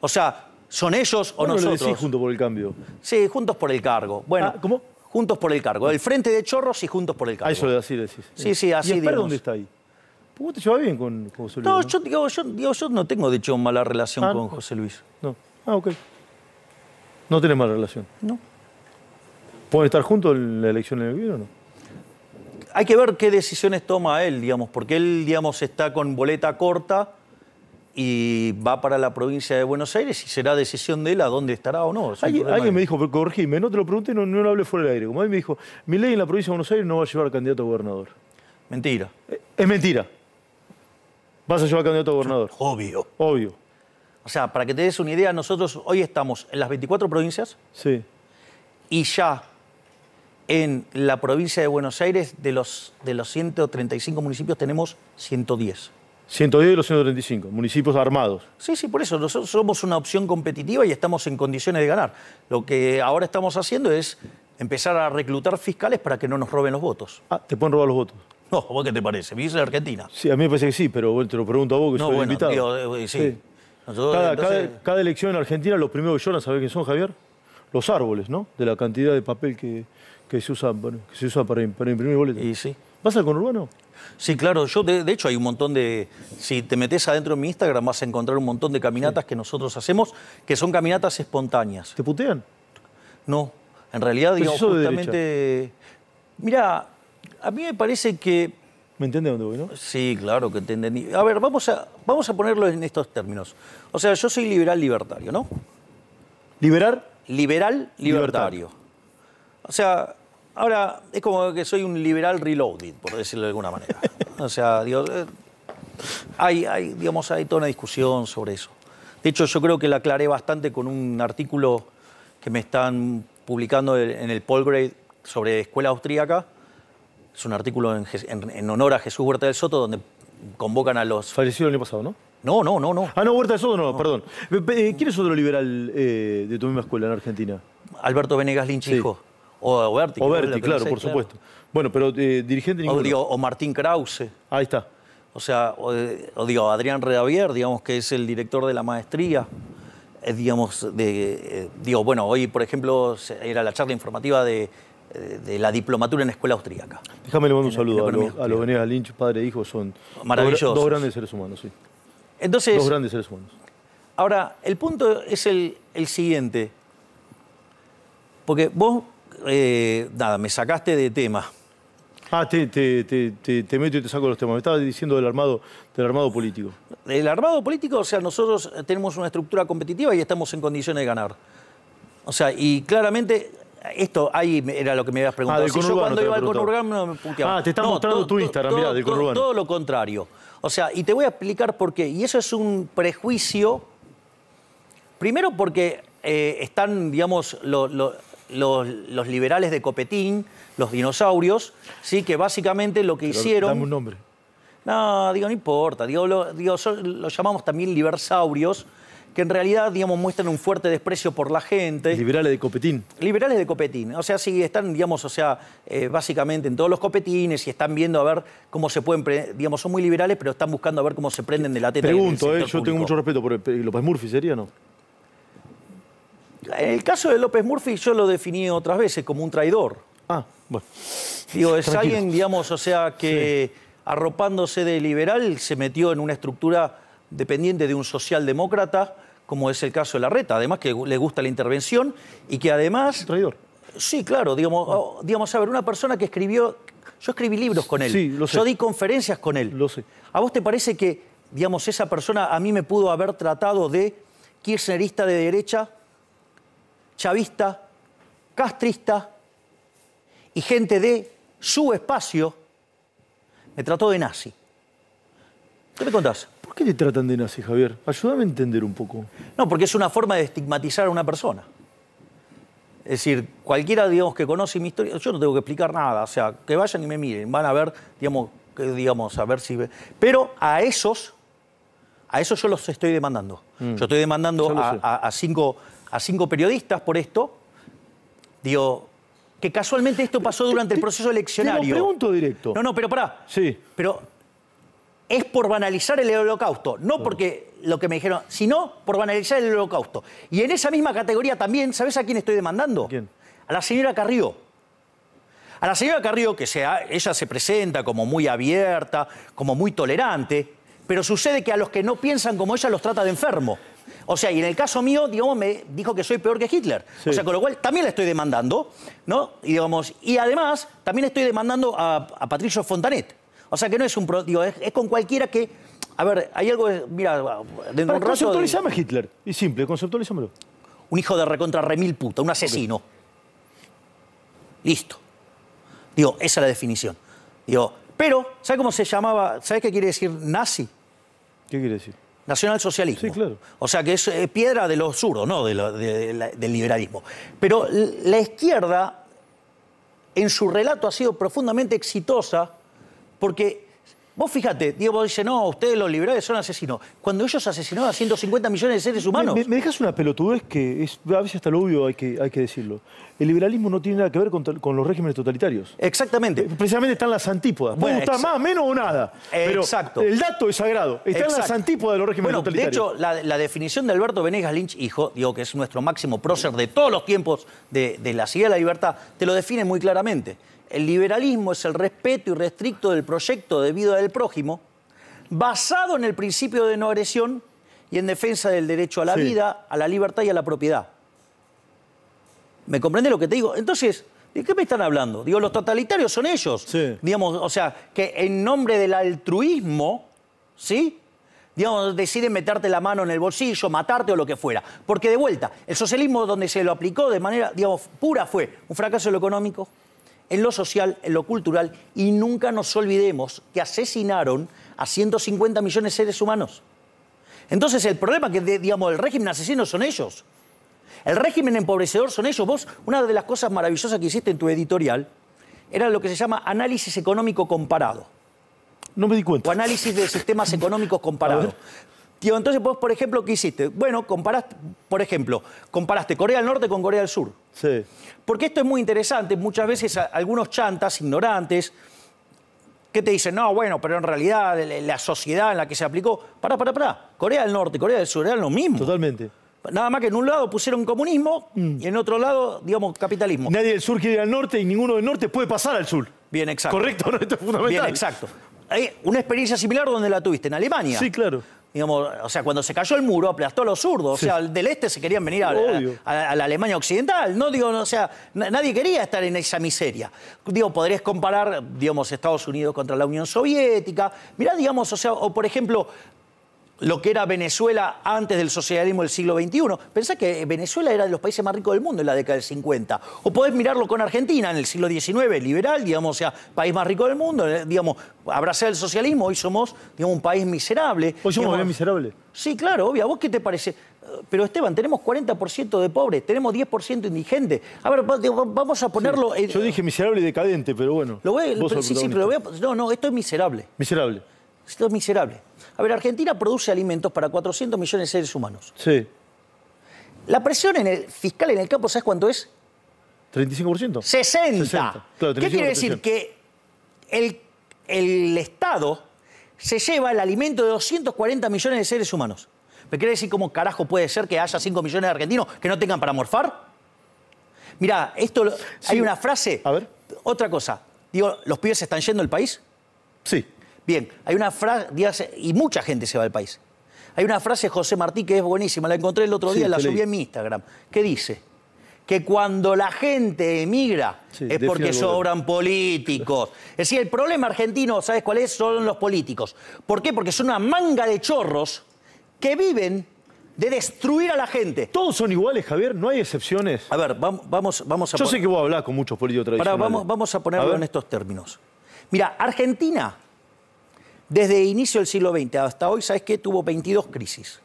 O sea, son ellos o no nosotros. Lo juntos por el cambio. Sí, juntos por el cargo. Bueno, ah, ¿cómo? Juntos por el cargo. El frente de chorros y juntos por el cargo. Ah, eso así decís. Sí, sí, así ¿Y dónde está ahí? ¿Cómo te llevas bien con José Luis? No, Yo, yo, yo, no tengo, de hecho, mala relación ah, con José Luis. No. Ah, ok. No tiene mala relación. No. ¿Pueden estar juntos en la elección en el gobierno o no? Hay que ver qué decisiones toma él, digamos, porque él, digamos, está con boleta corta y va para la provincia de Buenos Aires y será decisión de él a dónde estará o no. Alguien, me dijo, pero corregime, no te lo pregunté, no, no lo hablé fuera del aire. Como a me dijo, mi ley en la provincia de Buenos Aires no va a llevar candidato a gobernador. Mentira. Eh, es mentira. ¿Vas a llevar candidato a gobernador? Obvio. Obvio. O sea, para que te des una idea, nosotros hoy estamos en las 24 provincias. Sí. Y ya en la provincia de Buenos Aires, de los, de los 135 municipios, tenemos 110. 110 de los 135, municipios armados. Sí, sí, por eso. Nosotros somos una opción competitiva y estamos en condiciones de ganar. Lo que ahora estamos haciendo es empezar a reclutar fiscales para que no nos roben los votos. Ah, ¿te pueden robar los votos? No, ¿vos qué te parece? ¿Vivís en Argentina? Sí, a mí me parece que sí, pero te lo pregunto a vos que no, soy invitado. Eh, eh, sí. cada, elección en Argentina, los primeros que lloran, ¿sabés quién son, Javier? Los árboles, ¿no? De la cantidad de papel que, que se usa, se usa para, imprimir boletos. Y sí. ¿Vas al conurbano? Sí, claro. Yo, de, hecho, hay un montón de... Si te metes adentro en mi Instagram vas a encontrar un montón de caminatas que nosotros hacemos, que son caminatas espontáneas. ¿Te putean? No. En realidad, pues digamos, justamente... Mira, a mí me parece que... ¿Me entiende dónde voy, no? Sí, claro que te A ver, vamos a, vamos a ponerlo en estos términos. O sea, yo soy liberal libertario, ¿no? ¿Liberal? Liberal libertario. O sea, ahora es como que soy un liberal reloaded, por decirlo de alguna manera. o sea, eh, hay, hay, digamos, hay toda una discusión sobre eso. De hecho, yo creo que la aclaré bastante con un artículo que me están publicando en el Polgrade sobre escuela austríaca, es un artículo en, honor a Jesús Huerta del Soto donde convocan a los... Falleció el año pasado, ¿no? No, no, no, no. Ah, no, Huerta del Soto no, perdón. Eh, ¿Quién es otro liberal eh, de tu misma escuela en Argentina? Alberto Venegas Linchijo. O Oberti. claro, por supuesto. Bueno, pero eh, dirigente de O, o Martín Krause. Ahí está. O sea, o, digo, Adrián Redavier, digamos, que es el director de la maestría. digamos, de, digo, bueno, hoy, por ejemplo, era la charla informativa de de la diplomatura en la escuela austríaca. Déjame le mando un saludo a, los, Lynch, padre e hijo, son Maravillosos. Dos, grandes seres humanos, sí. Entonces, dos grandes seres humanos. Ahora, el punto es el, el siguiente, porque vos, eh, nada, me sacaste de tema. Ah, te, te, te, meto y te saco los temas. Me estabas diciendo del armado, del armado político. Del armado político, o sea, nosotros tenemos una estructura competitiva y estamos en condiciones de ganar. O sea, y claramente esto ahí era lo que me habías preguntado. Ah, yo cuando iba al conurbano me Ah, te está mostrando tu Instagram, mirá, del conurbano. Todo lo contrario. O sea, y te voy a explicar por qué. Y eso es un prejuicio, primero porque eh, están, digamos, los, los, liberales de Copetín, los dinosaurios, ¿sí? que básicamente lo que hicieron... Dame un nombre. No, digo, no importa. Digo, lo, digo, lo llamamos también libersaurios que en realidad, digamos, muestran un fuerte desprecio por la gente. Liberales de copetín. Liberales de copetín. O sea, sí, están, digamos, o sea, eh, básicamente en todos los copetines y están viendo a ver cómo se pueden, digamos, son muy liberales, pero están buscando a ver cómo se prenden de la teta. Pregunto, eh, yo tengo mucho respeto por López Murphy, ¿sería no? el caso de López Murphy yo lo definí otras veces como un traidor. Ah, bueno. Digo, es alguien, digamos, o sea, que arropándose de liberal se metió en una estructura dependiente de un socialdemócrata como es el caso de la reta, además que le gusta la intervención y que además... Traidor. Sí, claro, digamos, ah. oh, digamos, a ver, una persona que escribió, yo escribí libros con él, sí, yo di conferencias con él. Lo sé. ¿A vos te parece que, digamos, esa persona a mí me pudo haber tratado de kirchnerista de derecha, chavista, castrista y gente de su espacio? Me trató de nazi. ¿Qué me contás? ¿Por qué te tratan de nazi, Javier? Ayúdame a entender un poco. No, porque es una forma de estigmatizar a una persona. Es decir, cualquiera, digamos, que conoce mi historia, yo no tengo que explicar nada, o sea, que vayan y me miren, van a ver, digamos, digamos a ver si... Pero a esos, a esos yo los estoy demandando. Mm. Yo estoy demandando a, cinco, a cinco periodistas por esto. Digo, que casualmente esto pasó durante el proceso eleccionario. Te lo pregunto directo. No, no, pero pará. Sí. Pero es por banalizar el holocausto, no porque lo que me dijeron, sino por banalizar el holocausto. Y en esa misma categoría también, ¿sabes a quién estoy demandando? ¿Quién? A la señora Carrillo. A la señora Carrillo, que sea, ella se presenta como muy abierta, como muy tolerante, pero sucede que a los que no piensan como ella los trata de enfermo. O sea, y en el caso mío, digamos, me dijo que soy peor que Hitler. O sea, con lo cual también la estoy demandando, ¿no? Y, digamos, y además, también estoy demandando a Patricio Fontanet o sea que no es un. digo, es, con cualquiera que. A ver, hay algo. Eh, mira, de un Conceptualizame a Hitler. Y simple, conceptualizamelo. Un hijo de recontra remil puta, un asesino. Listo. Digo, esa es la definición. Digo, pero, ¿sabes cómo se llamaba? ¿Sabes qué quiere decir nazi? ¿Qué quiere decir? Nacional socialismo. Sí, claro. O sea que es eh, piedra de los suros, no del liberalismo. Pero la izquierda, en su relato, ha sido profundamente exitosa porque Vos fíjate, Diego dice, no, ustedes los liberales son asesinos. Cuando ellos asesinaron a 150 millones de seres humanos. Me, dejas una pelotudez que es, a veces hasta lo obvio hay que, hay que decirlo. El liberalismo no tiene nada que ver con, los regímenes totalitarios. Exactamente. Eh, precisamente están las antípodas. Puede bueno, más, menos o nada. exacto. El dato es sagrado. Están las antípodas de los regímenes totalitarios. De hecho, la, definición de Alberto Venegas Lynch, hijo, digo que es nuestro máximo prócer de todos los tiempos de, de la ciudad de la libertad, te lo define muy claramente. El liberalismo es el respeto irrestricto del proyecto de vida del prójimo, basado en el principio de no agresión y en defensa del derecho a la vida, a la libertad y a la propiedad. ¿Me comprende lo que te digo? Entonces, ¿de qué me están hablando? Digo, los totalitarios son ellos. Sí. Digamos, o sea, que en nombre del altruismo, ¿sí? Digamos, deciden meterte la mano en el bolsillo, matarte o lo que fuera. Porque de vuelta, el socialismo donde se lo aplicó de manera, digamos, pura fue un fracaso lo económico, en lo social, en lo cultural, y nunca nos olvidemos que asesinaron a 150 millones de seres humanos. Entonces el problema que, digamos, el régimen asesino son ellos. El régimen empobrecedor son ellos. Vos, una de las cosas maravillosas que hiciste en tu editorial era lo que se llama análisis económico comparado. No me di cuenta. O análisis de sistemas económicos comparados entonces vos, por ejemplo, ¿qué hiciste? Bueno, comparaste, por ejemplo, comparaste Corea del Norte con Corea del Sur. Sí. Porque esto es muy interesante. Muchas veces algunos chantas, ignorantes, que te dicen, no, bueno, pero en realidad la sociedad en la que se aplicó. Pará, pará, pará. Corea del Norte, Corea del Sur eran lo mismo. Totalmente. Nada más que en un lado pusieron comunismo mm. y en otro lado, digamos, capitalismo. Nadie del sur quiere ir al norte y ninguno del norte puede pasar al sur. Bien, exacto. Correcto, ¿no? Esto es fundamental. Bien, exacto. Hay una experiencia similar donde la tuviste en Alemania. Sí, claro Digamos, o sea, cuando se cayó el muro, aplastó a los zurdos. O sea, del este se querían venir a, la Alemania Occidental. No digo, o sea, nadie quería estar en esa miseria. Digo, podrías comparar, digamos, Estados Unidos contra la Unión Soviética. Mirá, digamos, o sea, o por ejemplo, lo que era Venezuela antes del socialismo del siglo XXI. Pensá que Venezuela era de los países más ricos del mundo en la década del 50. O podés mirarlo con Argentina en el siglo XIX, liberal, digamos, o sea, país más rico del mundo, eh, digamos, abrazar el socialismo, hoy somos, digamos, un país miserable. Hoy somos bien miserable. Sí, claro, obvio. ¿A vos qué te parece? Pero Esteban, tenemos 40% de pobres, tenemos 10% indigentes. A ver, vamos a ponerlo... Yo dije miserable y decadente, pero bueno. sí, sí, pero lo voy No, no, esto es miserable. Miserable. Esto es miserable. A ver, Argentina produce alimentos para 400 millones de seres humanos. Sí. La presión en el fiscal en el campo, ¿sabes cuánto es? 35%. 60. ¿Qué quiere decir? Que el, Estado se lleva el alimento de 240 millones de seres humanos. ¿Me quiere decir cómo carajo puede ser que haya 5 millones de argentinos que no tengan para morfar? Mira, esto hay una frase. A ver. Otra cosa. Digo, ¿los pibes están yendo el país? Sí. Bien, hay una frase, y mucha gente se va del país. Hay una frase de José Martí que es buenísima, la encontré el otro día, la subí en mi Instagram, que dice que cuando la gente emigra es porque sobran políticos. Es decir, el problema argentino, ¿sabes cuál es? Son los políticos. ¿Por qué? Porque son una manga de chorros que viven de destruir a la gente. Todos son iguales, Javier, no hay excepciones. A ver, vamos, vamos, a... Yo sé que a hablar con muchos políticos tradicionales. ahora vamos, vamos a ponerlo en estos términos. Mira, Argentina desde inicio del siglo XX hasta hoy, ¿sabes qué? Tuvo 22 crisis.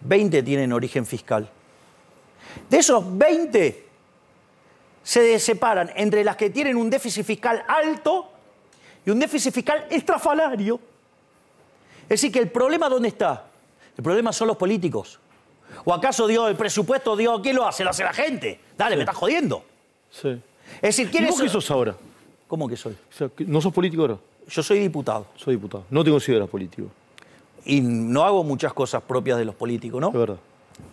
20 tienen origen fiscal. De esos 20 se separan entre las que tienen un déficit fiscal alto y un déficit fiscal estrafalario. Es decir, que el problema dónde está? El problema son los políticos. ¿O acaso dio el presupuesto, dio qué lo hace? Lo hace la gente. Dale, me estás jodiendo. Sí. Es decir, sos ahora? ¿Cómo que soy? ¿No sos político ahora? Yo soy diputado. Soy diputado. No te consideras político. Y no hago muchas cosas propias de los políticos, ¿no? de verdad.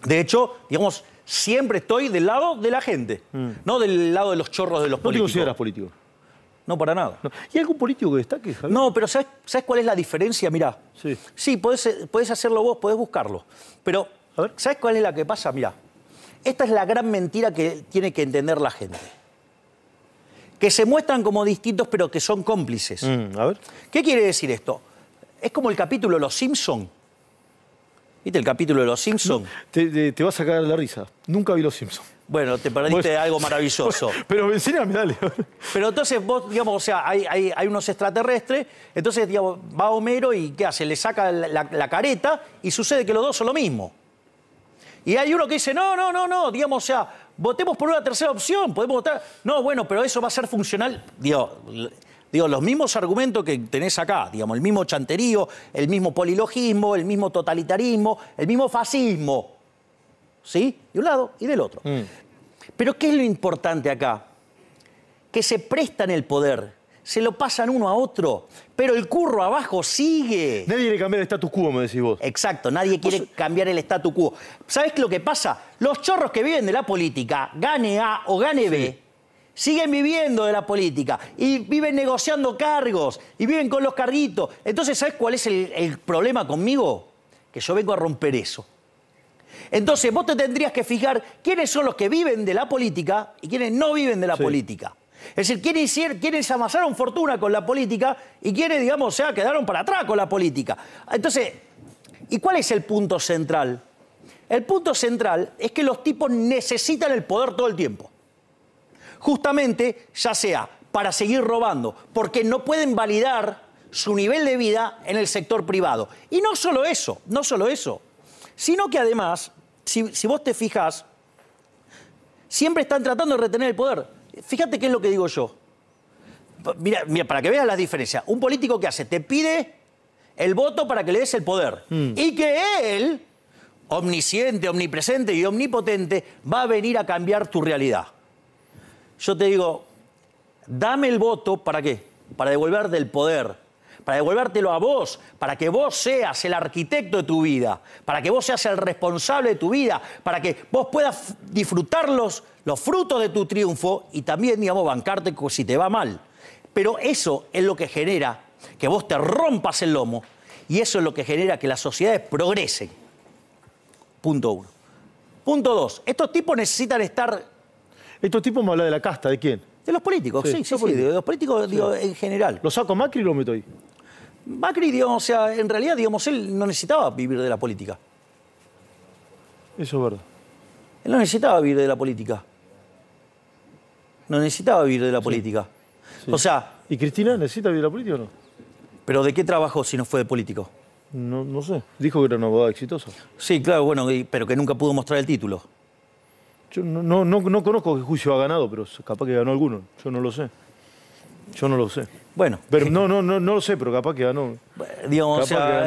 De hecho, digamos, siempre estoy del lado de la gente, mm. no del lado de los chorros de los políticos. ¿No te consideras político? No, para nada. ¿Y hay algún político que destaque, Javier? No, pero ¿sabes, cuál es la diferencia? Mirá. Sí. Sí, podés, hacerlo vos, podés buscarlo. Pero, ¿sabes cuál es la que pasa? Mirá. Esta es la gran mentira que tiene que entender la gente que se muestran como distintos pero que son cómplices. Mm, a ver. ¿Qué quiere decir esto? Es como el capítulo Los Simpson. ¿Viste el capítulo de Los Simpson? Te, vas a sacar la risa. Nunca vi Los Simpson. Bueno, te perdiste algo maravilloso. Pero enséñame, dale. Pero entonces vos, digamos, o sea, hay, unos extraterrestres, entonces digamos, va Homero y ¿qué hace? Le saca la, la, careta y sucede que los dos son lo mismo. Y hay uno que dice, no, no, no, no, digamos, o sea, votemos por una tercera opción, podemos votar. No, bueno, pero eso va a ser funcional. Digo, digo, los mismos argumentos que tenés acá, digamos, el mismo chanterío, el mismo polilogismo, el mismo totalitarismo, el mismo fascismo. ¿Sí? De un lado y del otro. Mm. Pero ¿qué es lo importante acá? Que se prestan el poder se lo pasan uno a otro, pero el curro abajo sigue. Nadie quiere cambiar el status quo, me decís vos. Exacto, nadie quiere cambiar el status quo. ¿Sabés lo que pasa? Los chorros que viven de la política, gane A o gane B, siguen viviendo de la política y viven negociando cargos y viven con los carguitos. Entonces, ¿sabés cuál es el, problema conmigo? Que yo vengo a romper eso. Entonces, vos te tendrías que fijar quiénes son los que viven de la política y quiénes no viven de la política. Es decir, quienes, hicieron, amasaron fortuna con la política y quienes, digamos, se quedaron para atrás con la política. Entonces, ¿y cuál es el punto central? El punto central es que los tipos necesitan el poder todo el tiempo. Justamente, ya sea para seguir robando, porque no pueden validar su nivel de vida en el sector privado. Y no solo eso, no solo eso, sino que además, si, si vos te fijas, siempre están tratando de retener el poder fíjate qué es lo que digo yo. Mira, para que veas la diferencia. Un político que hace, te pide el voto para que le des el poder. Mm. Y que él, omnisciente, omnipresente y omnipotente, va a venir a cambiar tu realidad. Yo te digo, dame el voto para qué? Para devolver del poder, para devolvértelo a vos, para que vos seas el arquitecto de tu vida, para que vos seas el responsable de tu vida, para que vos puedas disfrutar los, frutos de tu triunfo y también, digamos, bancarte si te va mal. Pero eso es lo que genera que vos te rompas el lomo y eso es lo que genera que las sociedades progresen. Punto uno. Punto dos, estos tipos necesitan estar... Estos tipos me hablan de la casta, ¿de quién? De los políticos, sí, sí, sí, de los políticos en general. ¿Lo saco Macri y lo meto ahí? Macri, digamos, o sea, en realidad, digamos, él no necesitaba vivir de la política. Eso es verdad. Él no necesitaba vivir de la política. No necesitaba vivir de la política. O sea. ¿Y Cristina necesita vivir de la política o no? ¿Pero de qué trabajó si no fue de político? No, no sé. Dijo que era una abogada exitosa. Sí, claro, bueno, pero que nunca pudo mostrar el título. Yo no, no conozco qué juicio ha ganado, pero capaz que ganó alguno. Yo no lo sé. Yo no lo sé. Bueno. Pero, no, no, no, no lo sé, pero capaz que ganó. que ganó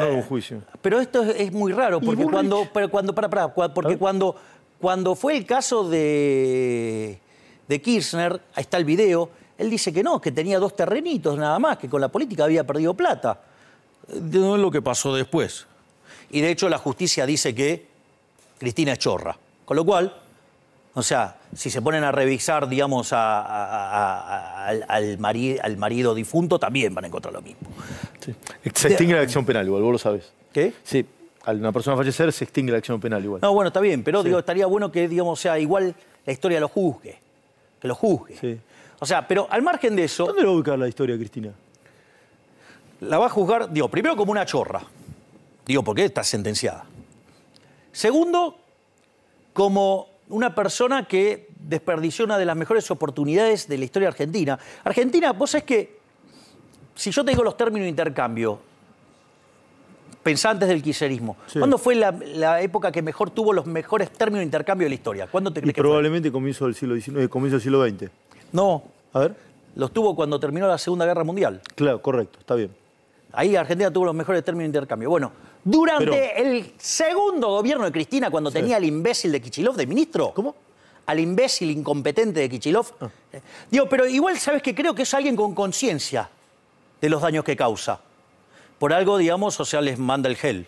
un eh, juicio. Pero esto es, muy raro, porque cuando, pero cuando, para, para, porque cuando, cuando fue el caso de, de Kirchner, ahí está el video, él dice que no, que tenía dos terrenitos nada más, que con la política había perdido plata. No es lo que pasó después. Y de hecho la justicia dice que Cristina chorra. Con lo cual, o sea, si se ponen a revisar, digamos, al, marido, difunto, también van a encontrar lo mismo. Se extingue la acción penal, igual, vos lo sabes. ¿Qué? Sí, al una persona fallecer se extingue la acción penal igual. No, bueno, está bien, pero digo, estaría bueno que, digamos, sea igual la historia lo juzgue. Que lo juzgue. O sea, pero al margen de eso. ¿Dónde lo va a buscar la historia, Cristina? La va a juzgar, digo, primero como una chorra. Digo, porque está sentenciada. Segundo, como una persona que desperdicia una de las mejores oportunidades de la historia argentina. Argentina, vos es que, si yo te digo los términos de intercambio, pensantes del quiserismo. ¿cuándo fue la, época que mejor tuvo los mejores términos de intercambio de la historia? ¿Cuándo te crees que probablemente comienzo del siglo XIX, eh, comienzo del siglo XX. No. A ver. Los tuvo cuando terminó la Segunda Guerra Mundial. Claro, correcto, está bien. Ahí Argentina tuvo los mejores términos de intercambio. Bueno, durante el segundo gobierno de Cristina, cuando tenía al imbécil de Kichilov de ministro. ¿Cómo? al imbécil incompetente de Kichilov. Ah. Eh, digo, pero igual sabes que creo que es alguien con conciencia de los daños que causa. Por algo, digamos, o sea, les manda el gel.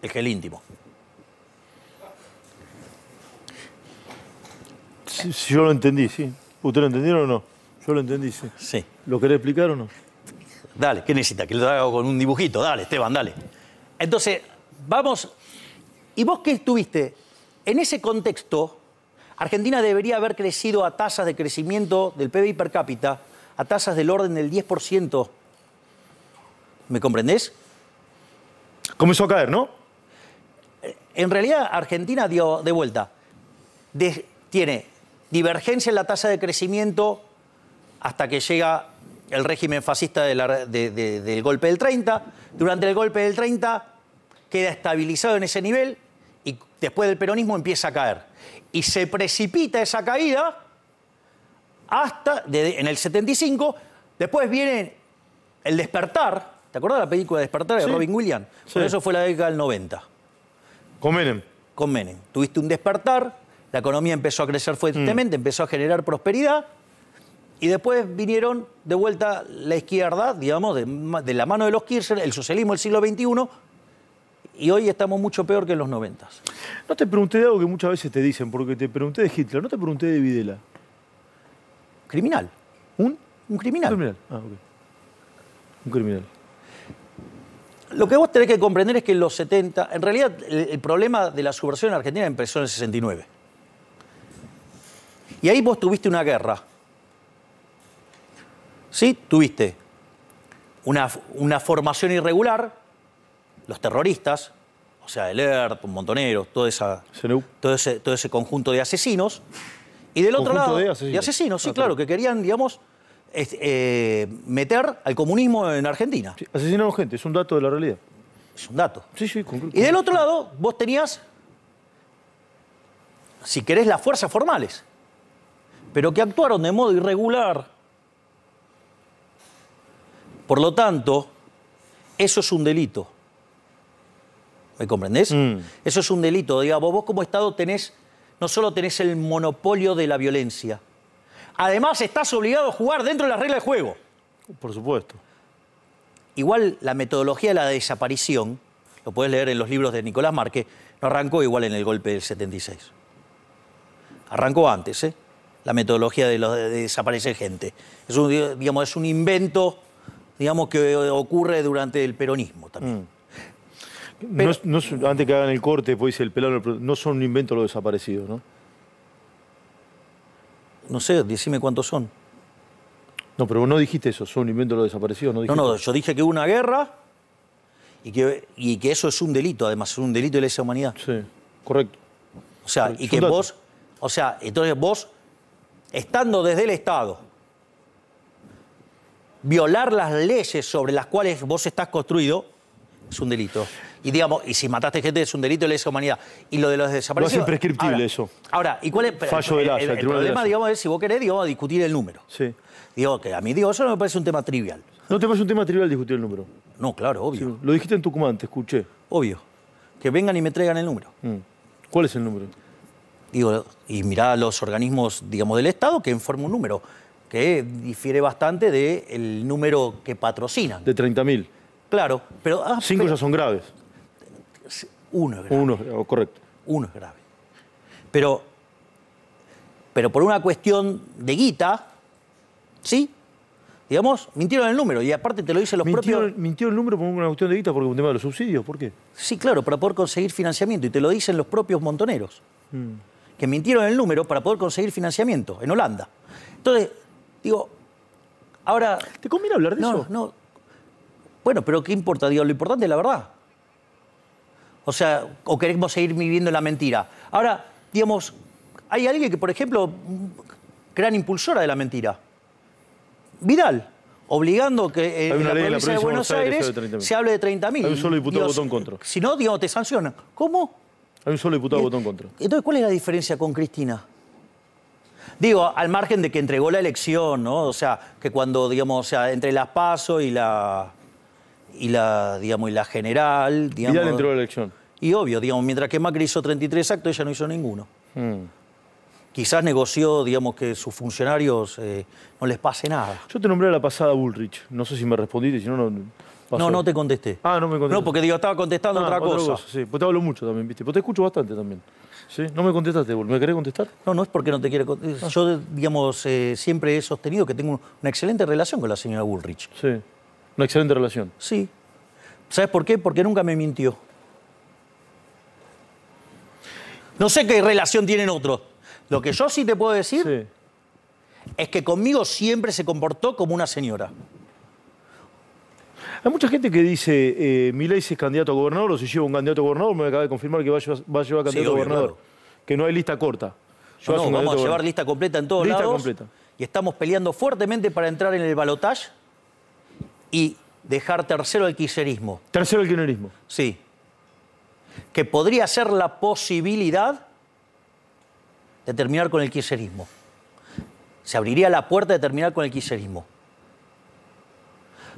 El gel íntimo. yo lo entendí, sí. ¿Usted lo entendieron o no? Yo lo entendí, sí. Sí. ¿Lo querés explicar o no? Dale, ¿qué necesita? Que lo haga con un dibujito. Dale, Esteban, dale. Entonces, vamos. ¿Y vos qué estuviste? En ese contexto, Argentina debería haber crecido a tasas de crecimiento del PBI per cápita, a tasas del orden del 10%. ¿Me comprendés? Comenzó a caer, ¿no? En realidad, Argentina dio de vuelta. tiene divergencia en la tasa de crecimiento hasta que llega el régimen fascista del golpe del 30. Durante el golpe del 30 queda estabilizado en ese nivel y después del peronismo empieza a caer. Y se precipita esa caída hasta en el 75, después viene el despertar, ¿te acuerdas de la película Despertar de Robin Williams? eso fue la década del 90. Con Menem. Con Menem. Tuviste un despertar, la economía empezó a crecer fuertemente, mm. empezó a generar prosperidad. Y después vinieron de vuelta la izquierda, digamos, de, de, la mano de los Kirchner, el socialismo del siglo XXI, y hoy estamos mucho peor que en los 90. No te pregunté de algo que muchas veces te dicen, porque te pregunté de Hitler, no te pregunté de Videla. Criminal. ¿Un? criminal. Un criminal. Ah, ok. Un criminal. Lo que vos tenés que comprender es que en los 70, en realidad el, problema de la subversión en Argentina empezó en el 69. Y ahí vos tuviste una guerra. ¿Sí? Tuviste una, una formación irregular, los terroristas, o sea, el ERP, Montoneros, todo, todo, ese, todo ese conjunto de asesinos. Y del otro lado, de asesinos, sí, ah, claro, que querían, digamos, eh, meter al comunismo en Argentina. asesinaron gente, es un dato de la realidad. Es un dato. Sí, sí, Y del otro lado, vos tenías, si querés, las fuerzas formales, pero que actuaron de modo irregular. Por lo tanto, eso es un delito. ¿Me comprendés? Mm. Eso es un delito. vos como Estado tenés, no solo tenés el monopolio de la violencia, además estás obligado a jugar dentro de las reglas de juego. Por supuesto. Igual la metodología de la desaparición, lo puedes leer en los libros de Nicolás Márquez, no arrancó igual en el golpe del 76. Arrancó antes, ¿eh? La metodología de, los de desaparecer gente. Es un, digamos, es un invento digamos, que ocurre durante el peronismo también. Mm antes que hagan el corte, pues el pelado, no son un invento los desaparecidos, ¿no? No sé, decime cuántos son. No, pero vos no dijiste eso, son un invento los desaparecidos, ¿no? Dijiste no, no, yo dije que hubo una guerra y que, y que eso es un delito, además, es un delito de lesa humanidad. Sí, correcto. O sea, y que vos, o sea, entonces vos, estando desde el Estado, violar las leyes sobre las cuales vos estás construido, es un delito. Y digamos, y si mataste gente es un delito de lesa humanidad. Y lo de los desaparecidos... No es imprescriptible eso. Ahora, ¿y cuál es Fallo el, de la, el, el, el digamos, es, si vos querés, digamos, discutir el número. Sí. Digo, que a mí, digo, eso no me parece un tema trivial. ¿No te parece un tema trivial discutir el número? No, claro, obvio. lo dijiste en Tucumán, te escuché. Obvio. Que vengan y me traigan el número. Mm. ¿Cuál es el número? Digo, y mirá los organismos, digamos, del Estado que informan un número que difiere bastante del número que patrocinan. De 30.000. Claro, pero... Ah, Cinco ya son graves. Uno es grave. Uno es oh, correcto. Uno es grave. Pero, pero por una cuestión de guita, ¿sí? Digamos, mintieron el número y aparte te lo dicen los propios... Mintieron el número por una cuestión de guita, porque un tema de los subsidios, ¿por qué? Sí, claro, para poder conseguir financiamiento y te lo dicen los propios montoneros. Mm. Que mintieron el número para poder conseguir financiamiento en Holanda. Entonces, digo, ahora... ¿Te conviene hablar de no, eso? No, bueno, pero ¿qué importa? Digo, lo importante es la verdad. O sea, o queremos seguir viviendo la mentira. Ahora, digamos, hay alguien que, por ejemplo, gran impulsora de la mentira. Vidal, obligando que eh, en la, provincia, de Buenos Aires, se hable de 30.000. Hay un solo diputado votó en contra. Si no, digamos, te sancionan. ¿Cómo? Hay un solo diputado votó en contra. Entonces, ¿cuál es la diferencia con Cristina? Digo, al margen de que entregó la elección, ¿no? O sea, que cuando, digamos, o sea, entre las PASO y la y la, digamos, la general. Digamos, entró a la elección. Y obvio, digamos, mientras que Macri hizo 33 actos, ella no hizo ninguno. Hmm. Quizás negoció, digamos, que sus funcionarios eh, no les pase nada. Yo te nombré a la pasada Bullrich. No sé si me respondiste, si no, no. No, no te contesté. Ah, no me contesté. No, porque digo, estaba contestando ah, otra, cosa. Sí, pues te hablo mucho también, ¿viste? Pues te escucho bastante también. No me contestaste, ¿me querés contestar? No, no es porque no te quiero contestar. Ah. Yo, digamos, eh, siempre he sostenido que tengo una excelente relación con la señora Bullrich. Sí. Una excelente relación. Sí. ¿Sabes por qué? Porque nunca me mintió. No sé qué relación tienen otros. Lo que yo sí te puedo decir es que conmigo siempre se comportó como una señora. Hay mucha gente que dice, eh, mi ley es candidato a gobernador o si lleva un candidato a gobernador, me acaba de confirmar que va a llevar, a candidato a gobernador. Que no hay lista corta. No, vamos a llevar lista completa en todos lista Completa. Y estamos peleando fuertemente para entrar en el balotaje y dejar tercero el quiserismo Tercero el quiserismo Sí. Que podría ser la posibilidad de terminar con el quiserismo Se abriría la puerta de terminar con el quiserismo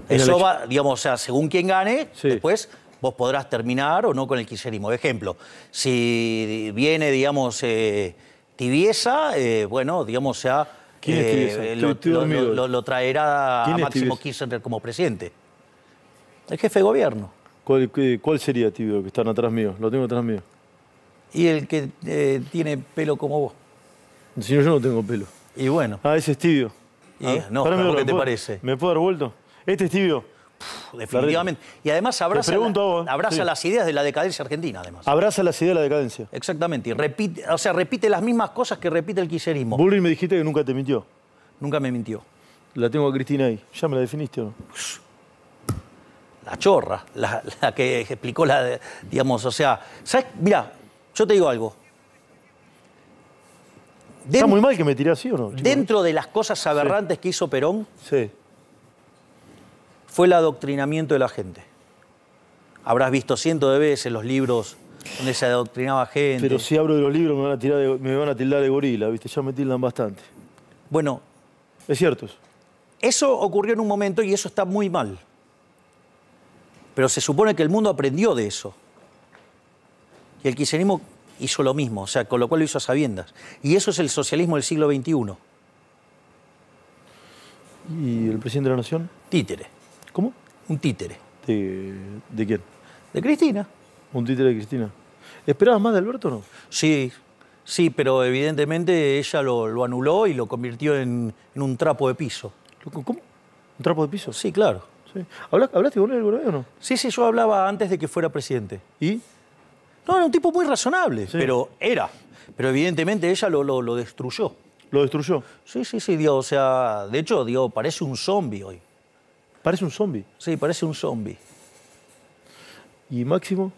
Eso va, digamos, sea, según quien gane, después vos podrás terminar o no con el quiserismo Ejemplo, si viene, digamos, eh, Tibiesa, eh, bueno, digamos, o sea ¿Quién eh, eh, lo, lo, traerá a Máximo Kirchner como presidente. El jefe de gobierno. ¿Cuál, sería Tibio que están atrás mío? Lo tengo atrás mío. Y el que eh, tiene pelo como vos. Si no, yo no tengo pelo. Y bueno. Ah, ese es Tibio. no, ¿qué te parece? ¿Me puedo dar vuelto? Este es Tibio definitivamente. Y además abraza, las ideas de la decadencia argentina, además. Abraza las ideas de la decadencia. Exactamente. Y repite, o sea, repite las mismas cosas que repite el quiserismo. Bullrich me dijiste que nunca te mintió. Nunca me mintió. La tengo a Cristina ahí. ¿Ya me la definiste o no? La chorra, la, que explicó la, digamos, o sea, ¿sabes? Mira, yo te digo algo. Está muy mal que me tiré así o no. Dentro de las cosas aberrantes que hizo Perón, sí fue el adoctrinamiento de la gente. Habrás visto cientos de veces los libros donde se adoctrinaba gente. Pero si abro de los libros me van a, tirar a tildar de gorila, ¿viste? Ya me tildan bastante. Bueno. Es cierto. Eso ocurrió en un momento y eso está muy mal. Pero se supone que el mundo aprendió de eso. Y el kirchnerismo hizo lo mismo, o sea, con lo cual lo hizo a sabiendas. Y eso es el socialismo del siglo XXI. ¿Y el presidente de la Nación? Títere. ¿Cómo? Un títere. ¿De, quién? De Cristina. ¿Un títere de Cristina? ¿Esperabas más de Alberto o no? Sí, sí, pero evidentemente ella lo, anuló y lo convirtió en, un trapo de piso. ¿Cómo? ¿Un trapo de piso? Sí, claro. Sí. ¿Hablaste con él alguna o no? Sí, sí, yo hablaba antes de que fuera presidente. ¿Y? No, era un tipo muy razonable, pero era. Pero evidentemente ella lo, destruyó. ¿Lo destruyó? Sí, sí, sí, dio, o sea, de hecho, Dios, parece un zombie hoy. Parece un zombi? Sí, parece un zombi. ¿Y Máximo?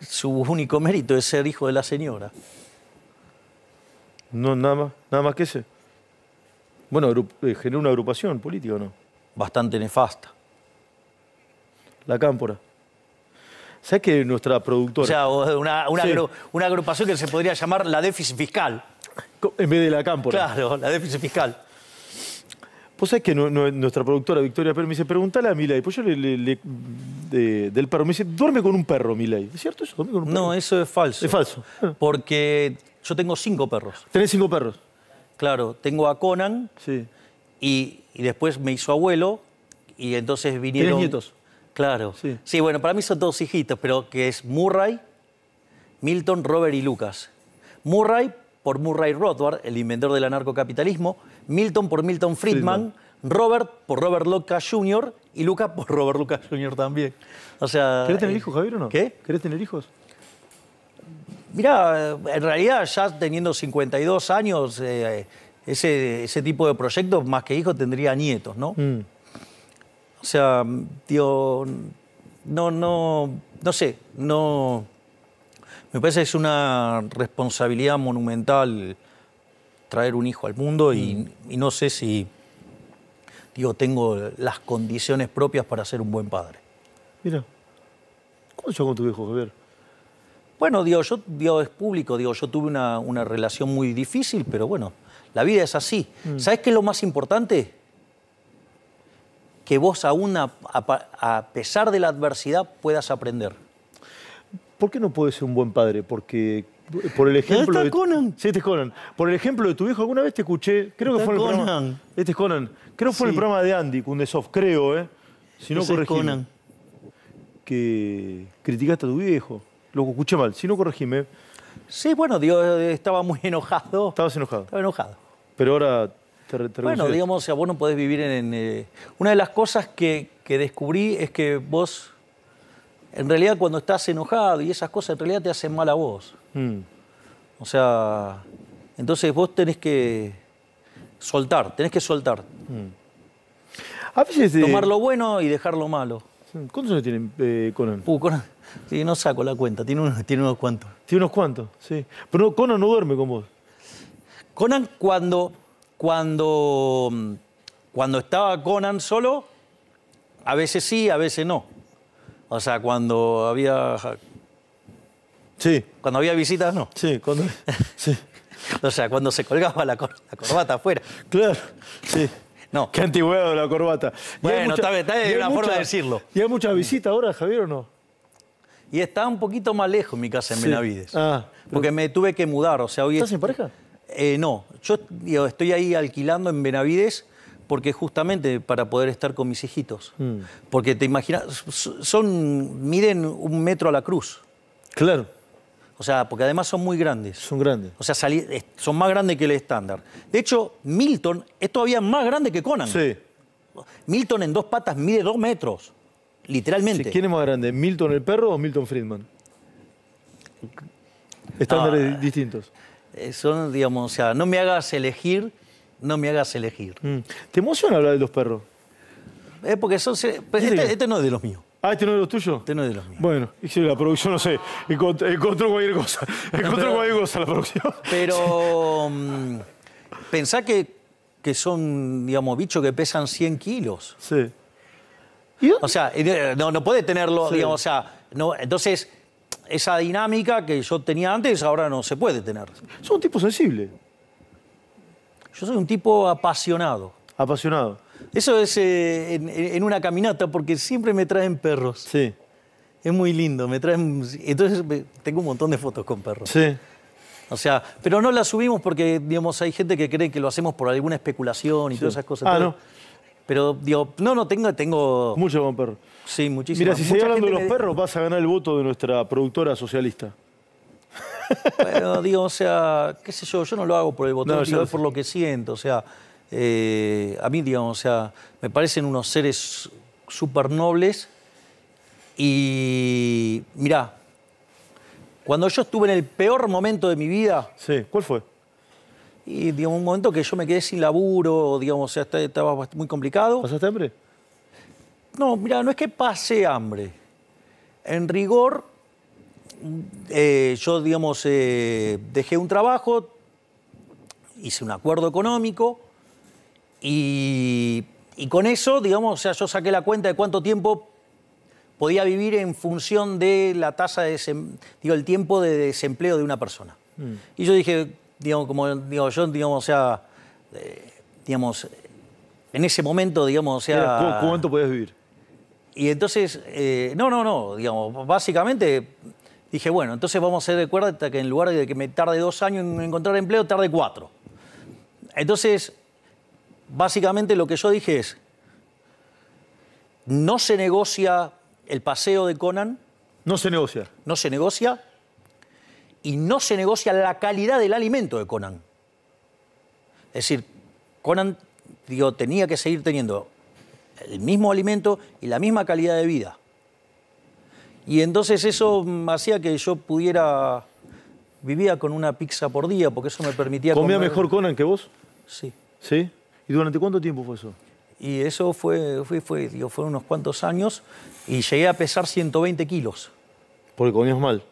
Su único mérito es ser hijo de la señora. No, nada más, nada más que ese. Bueno, eh, generó una agrupación política, ¿o no? Bastante nefasta. La cámpora. ¿Sabes que nuestra productora... O sea, una, una agrupación que se podría llamar la déficit fiscal. En vez de la cámpora. Claro, la déficit fiscal. Pues es que nuestra productora Victoria Pérez me dice, pregúntale a Milay. Pues yo le, del perro. Me dice, duerme con un perro, Milay. ¿Es cierto eso? No, eso es falso. Es falso. Ah. Porque yo tengo cinco perros. ¿Tenés cinco perros? Claro, tengo a Conan. Sí. Y, después me hizo abuelo. Y entonces vinieron. Tres nietos? Claro. Sí. sí, bueno, para mí son todos hijitos, pero que es Murray, Milton, Robert y Lucas. Murray por Murray Rothbard, el inventor del anarcocapitalismo, Milton por Milton Friedman, Robert por Robert Lucas Jr. y Lucas por Robert Lucas Jr. también. O ¿Querés tener eh, hijos, Javier, o no? ¿Qué? ¿Querés tener hijos? Mira, en realidad ya teniendo 52 años, eh, ese, ese, tipo de proyectos, más que hijos, tendría nietos, ¿no? Mm. O sea, tío, no, no, no sé, no... Me parece que es una responsabilidad monumental traer un hijo al mundo mm. y, no sé si digo, tengo las condiciones propias para ser un buen padre. Mira, ¿cómo con tu hijo, Javier? Bueno, digo, yo es público, digo, yo tuve una, relación muy difícil, pero bueno, la vida es así. Mm. ¿Sabes qué es lo más importante? Que vos aún a, a pesar de la adversidad puedas aprender. ¿Por qué no puedes ser un buen padre? Porque por el ejemplo. Está Conan. De, sí, este es Conan. Por el ejemplo de tu hijo, alguna vez te escuché, creo que fue el Este es Conan. Creo que fue el programa de Andy con Soft creo, ¿eh? Si no corregí. Que criticaste a tu viejo. Lo escuché mal, si no corregime. Sí, bueno, Dios estaba muy enojado. Estabas enojado. Estaba enojado. Pero ahora Bueno, digamos, o sea, vos no podés vivir en. Eh, una de las cosas que, que descubrí es que vos en realidad cuando estás enojado y esas cosas, en realidad te hacen mal a vos. Mm. O sea, entonces vos tenés que soltar, tenés que soltar. Mm. Eh, Tomar lo bueno y dejar lo malo. Mm, ¿Cuántos años tiene eh, uh, Conan? Sí, no saco la cuenta, tiene unos, tiene unos cuantos. Tiene unos cuantos, sí. Pero Conan no duerme con vos. Conan cuando, cuando, cuando estaba Conan solo, a veces sí, a veces no. O sea, cuando había... Sí. Cuando había visitas, no. Sí, cuando... Sí. o sea, cuando se colgaba la, corbata afuera. Claro, sí. No. Qué antigüedad la corbata. Bueno, está, está una forma de decirlo. ¿Y hay muchas visitas ahora, Javier, o no? Y está un poquito más lejos mi casa en Benavides. Ah, porque me tuve que mudar, o sea, hoy... ¿Estás en pareja? Eh, no, yo estoy ahí alquilando en Benavides porque justamente para poder estar con mis hijitos. Mm. Porque te imaginas, son, miden un metro a la cruz. Claro. O sea, porque además son muy grandes. Son grandes. O sea, son más grandes que el estándar. De hecho, Milton es todavía más grande que Conan. Sí. Milton en dos patas mide dos metros, literalmente. ¿Quién es más grande, Milton el perro o Milton Friedman? Estándares ah. distintos. Eh, son, digamos, o sea, no me hagas elegir no me hagas elegir. Mm. ¿Te emociona hablar de los perros? Es eh, porque son... Pues este, este, no es de los míos. Ah, ¿este no es de los tuyos? Este no es de los míos. Bueno, y si la producción, no sé, encontró, cualquier cosa. Encontró cualquier cosa la producción. Pero mm, pensá que, que son, digamos, bichos que pesan 100 kilos. Sí. o sea, no, no puede tenerlo, digamos, o sea, no, entonces esa dinámica que yo tenía antes ahora no se puede tener. Son un tipo sensible. Yo soy un tipo apasionado. Apasionado. Eso es eh, en, una caminata porque siempre me traen perros. Sí. Es muy lindo, me traen... Entonces tengo un montón de fotos con perros. Sí. O sea, pero no las subimos porque, digamos, hay gente que cree que lo hacemos por alguna especulación y todas esas cosas. Ah, Pero digo, no, no, tengo... tengo... Mucho con perros. Sí, muchísimo. Mira, si se hablando de los perros, vas a ganar el voto de nuestra productora socialista. Bueno, digo, o sea, qué sé yo, yo no lo hago por el botón, no, lo hago por lo que siento, o sea, eh, a mí, digamos, o sea, me parecen unos seres súper nobles y mirá, cuando yo estuve en el peor momento de mi vida... Sí, ¿cuál fue? Y, digamos, un momento que yo me quedé sin laburo, digamos, o sea, estaba muy complicado. ¿Pasaste hambre? No, mira, no es que pase hambre. En rigor, eh, yo, digamos, eh, dejé un trabajo, hice un acuerdo económico y, con eso, digamos, o sea, yo saqué la cuenta de cuánto tiempo podía vivir en función de la tasa de digo, el tiempo de desempleo de una persona. Mm. Y yo dije, digamos, como digo, yo, digamos, o sea, eh, digamos, en ese momento, digamos, o sea... ¿Cuánto podías vivir? Y entonces, no, no, no, digamos, básicamente Dije, bueno, entonces vamos a hacer de cuerda hasta que en lugar de que me tarde dos años en encontrar empleo, tarde cuatro. Entonces, básicamente lo que yo dije es, no se negocia el paseo de Conan. No se negocia. No se negocia. Y no se negocia la calidad del alimento de Conan. Es decir, Conan tenía que seguir teniendo el mismo alimento y la misma calidad de vida. Y entonces eso hacía que yo pudiera. Vivía con una pizza por día, porque eso me permitía. ¿Comía comer... mejor Conan que vos? Sí. ¿Sí? ¿Y durante cuánto tiempo fue eso? Y eso fue, fue, unos cuantos años y llegué a pesar 120 kilos. ¿Porque comías mal?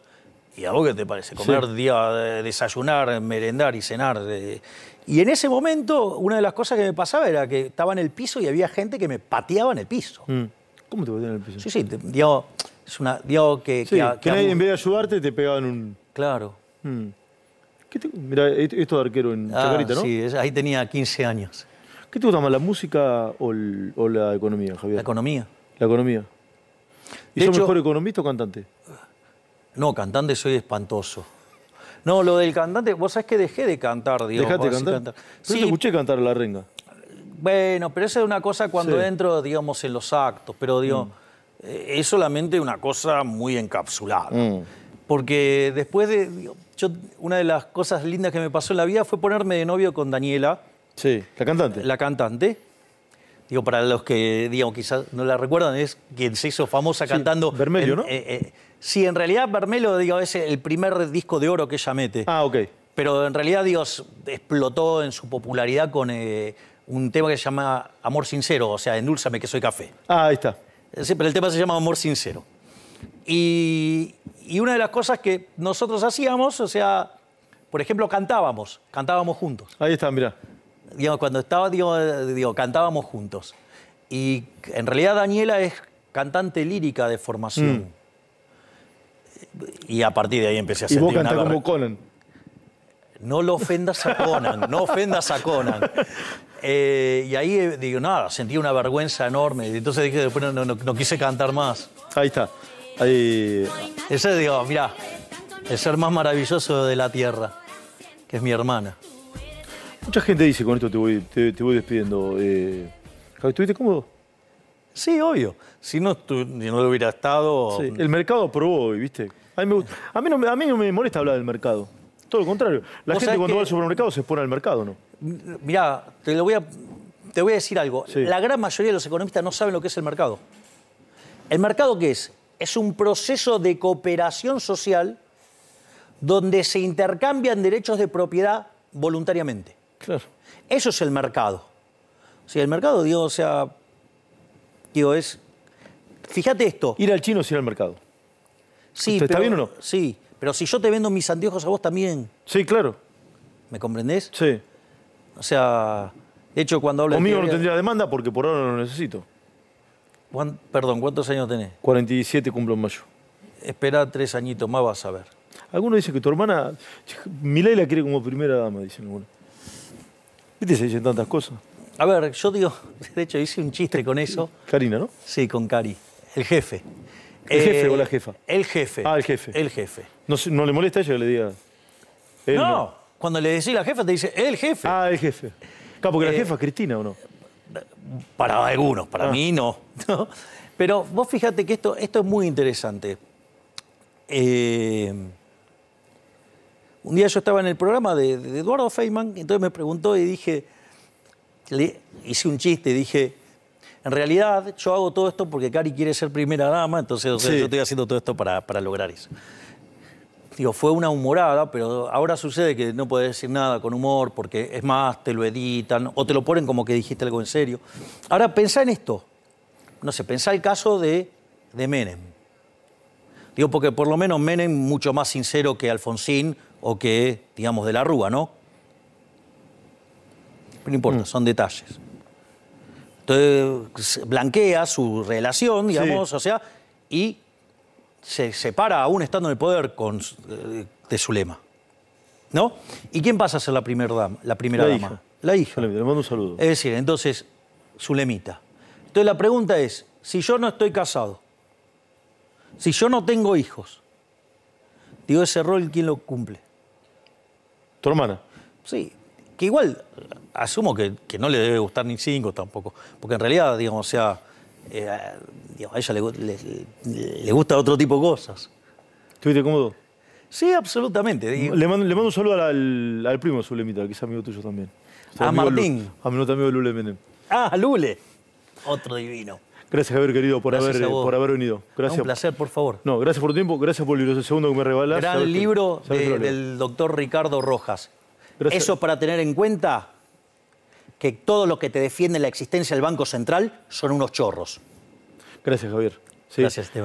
¿Y a vos qué te parece? Comer, día, eh, desayunar, merendar y cenar. Eh. Y en ese momento, una de las cosas que me pasaba era que estaba en el piso y había gente que me pateaba en el piso. Mm. ¿Cómo te pateaba en el piso? Sí, sí. Es una, digo que... que, en vez de ayudarte te pegaban un... Claro. mira, esto de arquero en ah, Chacarita, ¿no? Sí, ahí tenía 15 años. ¿Qué te gusta más, la música o, la economía, Javier? La economía. La economía. ¿Y mejor economista o cantante? No, cantante soy espantoso. No, lo del cantante, vos sabés que dejé de cantar, digo. ¿Dejaste cantar? cantar. Pero sí. te escuché cantar a la renga. Bueno, pero eso es una cosa cuando entro, digamos, en los actos, pero digo... Mm. Eh, es solamente una cosa muy encapsulada. Mm. Porque después de. Yo, una de las cosas lindas que me pasó en la vida fue ponerme de novio con Daniela. Sí, la cantante. La cantante. Digo, para los que, digamos, quizás no la recuerdan, es quien se hizo famosa cantando. Vermelho, ¿no? Eh, eh, sí, en realidad Bermelo, digo, es el primer disco de oro que ella mete. Ah, ok. Pero en realidad, Dios explotó en su popularidad con un tema que se llama Amor Sincero, o sea, Endúlzame que soy café. Ah, ahí está. Sí, pero el tema se llama Amor Sincero. Y, una de las cosas que nosotros hacíamos, o sea, por ejemplo, cantábamos, cantábamos juntos. Ahí están, mira. Digamos, cuando estaba, digo, cantábamos juntos. Y en realidad Daniela es cantante lírica de formación. Mm. Y a partir de ahí empecé a sentir no lo ofendas a Conan, no ofendas a Conan. Eh, y ahí, eh, digo, nada, sentí una vergüenza enorme. Entonces dije, después no, quise cantar más. Ahí está. Ahí. Ese, digo, mirá, el ser más maravilloso de la tierra, que es mi hermana. Mucha gente dice, con esto te voy, te, voy despidiendo. Eh, ¿Estuviste cómodo? Sí, obvio. Si no, tú, no lo hubiera estado. Sí. El mercado aprobó hoy, ¿viste? A a mí no me molesta hablar del mercado. Todo lo contrario. La gente cuando va al supermercado se expone al mercado, ¿no? Mirá, te, lo voy, a, te voy a decir algo. La gran mayoría de los economistas no saben lo que es el mercado. ¿El mercado qué es? Es un proceso de cooperación social donde se intercambian derechos de propiedad voluntariamente. Claro. Eso es el mercado. O sea, el mercado, digo, o sea, es... Fíjate esto. Ir al chino es ir al mercado. Sí, ¿Está bien o no? Sí, pero si yo te vendo mis anteojos a vos también. Sí, claro. ¿Me comprendés? Sí. O sea, de hecho cuando hablo Conmigo no tendría demanda porque por ahora no lo necesito. perdón, ¿cuántos años tenés? 47 cumplo en mayo. Espera tres añitos más, vas a ver. Algunos dicen que tu hermana, Milay la quiere como primera dama, dicen algunos. ¿Viste? Se dicen tantas cosas. A ver, yo digo, de hecho hice un chiste con eso. Karina, ¿no? Sí, con Cari, el jefe. ¿El jefe o eh, la jefa? El jefe. Ah, el jefe. El jefe. No, le molesta a ella que le diga. no, cuando le decís la jefa te dice el jefe. Ah, el jefe. Claro, porque la eh, jefa es Cristina o no. Para algunos, para ah. mí no. Pero vos fíjate que esto, esto es muy interesante. Eh, un día yo estaba en el programa de, Eduardo Feynman, entonces me preguntó y dije, le hice un chiste, dije, en realidad yo hago todo esto porque Cari quiere ser primera dama, entonces yo estoy haciendo todo esto para lograr eso. Digo, fue una humorada, pero ahora sucede que no puedes decir nada con humor porque es más, te lo editan o te lo ponen como que dijiste algo en serio. Ahora, pensá en esto. No sé, pensá el caso de, de Menem. Digo, porque por lo menos Menem mucho más sincero que Alfonsín o que, digamos, de la Rúa, ¿no? No importa, mm. son detalles. Entonces, blanquea su relación, digamos, o sea, y se separa, aún estando en el poder, con, eh, de su lema. ¿No? ¿Y quién pasa a ser la, primera dama, la primera dama? La hija. Le mando un saludo. Es decir, entonces, su lemita. Entonces la pregunta es, si yo no estoy casado, si yo no tengo hijos, digo, ese rol, ¿quién lo cumple? ¿Tu hermana? Sí, que igual asumo que, que no le debe gustar ni cinco tampoco, porque en realidad, digamos, o sea, a ella le, gusta otro tipo de cosas. ¿Estuviste cómodo? Sí, absolutamente. Le mando, un saludo al, primo Zulemita, que es amigo tuyo también. a Martín. a mi amigo Lule Menem. Ah, Lule. Otro divino. Gracias, querido, por, haber, por haber venido. Gracias. Un placer, por favor. No, gracias por tu tiempo, gracias por el libro. segundo que me regalaste. Gran libro del doctor Ricardo Rojas. Eso para tener en cuenta que todo lo que te defiende la existencia del Banco Central son unos chorros. Gracias, Javier. Gracias, Esteban.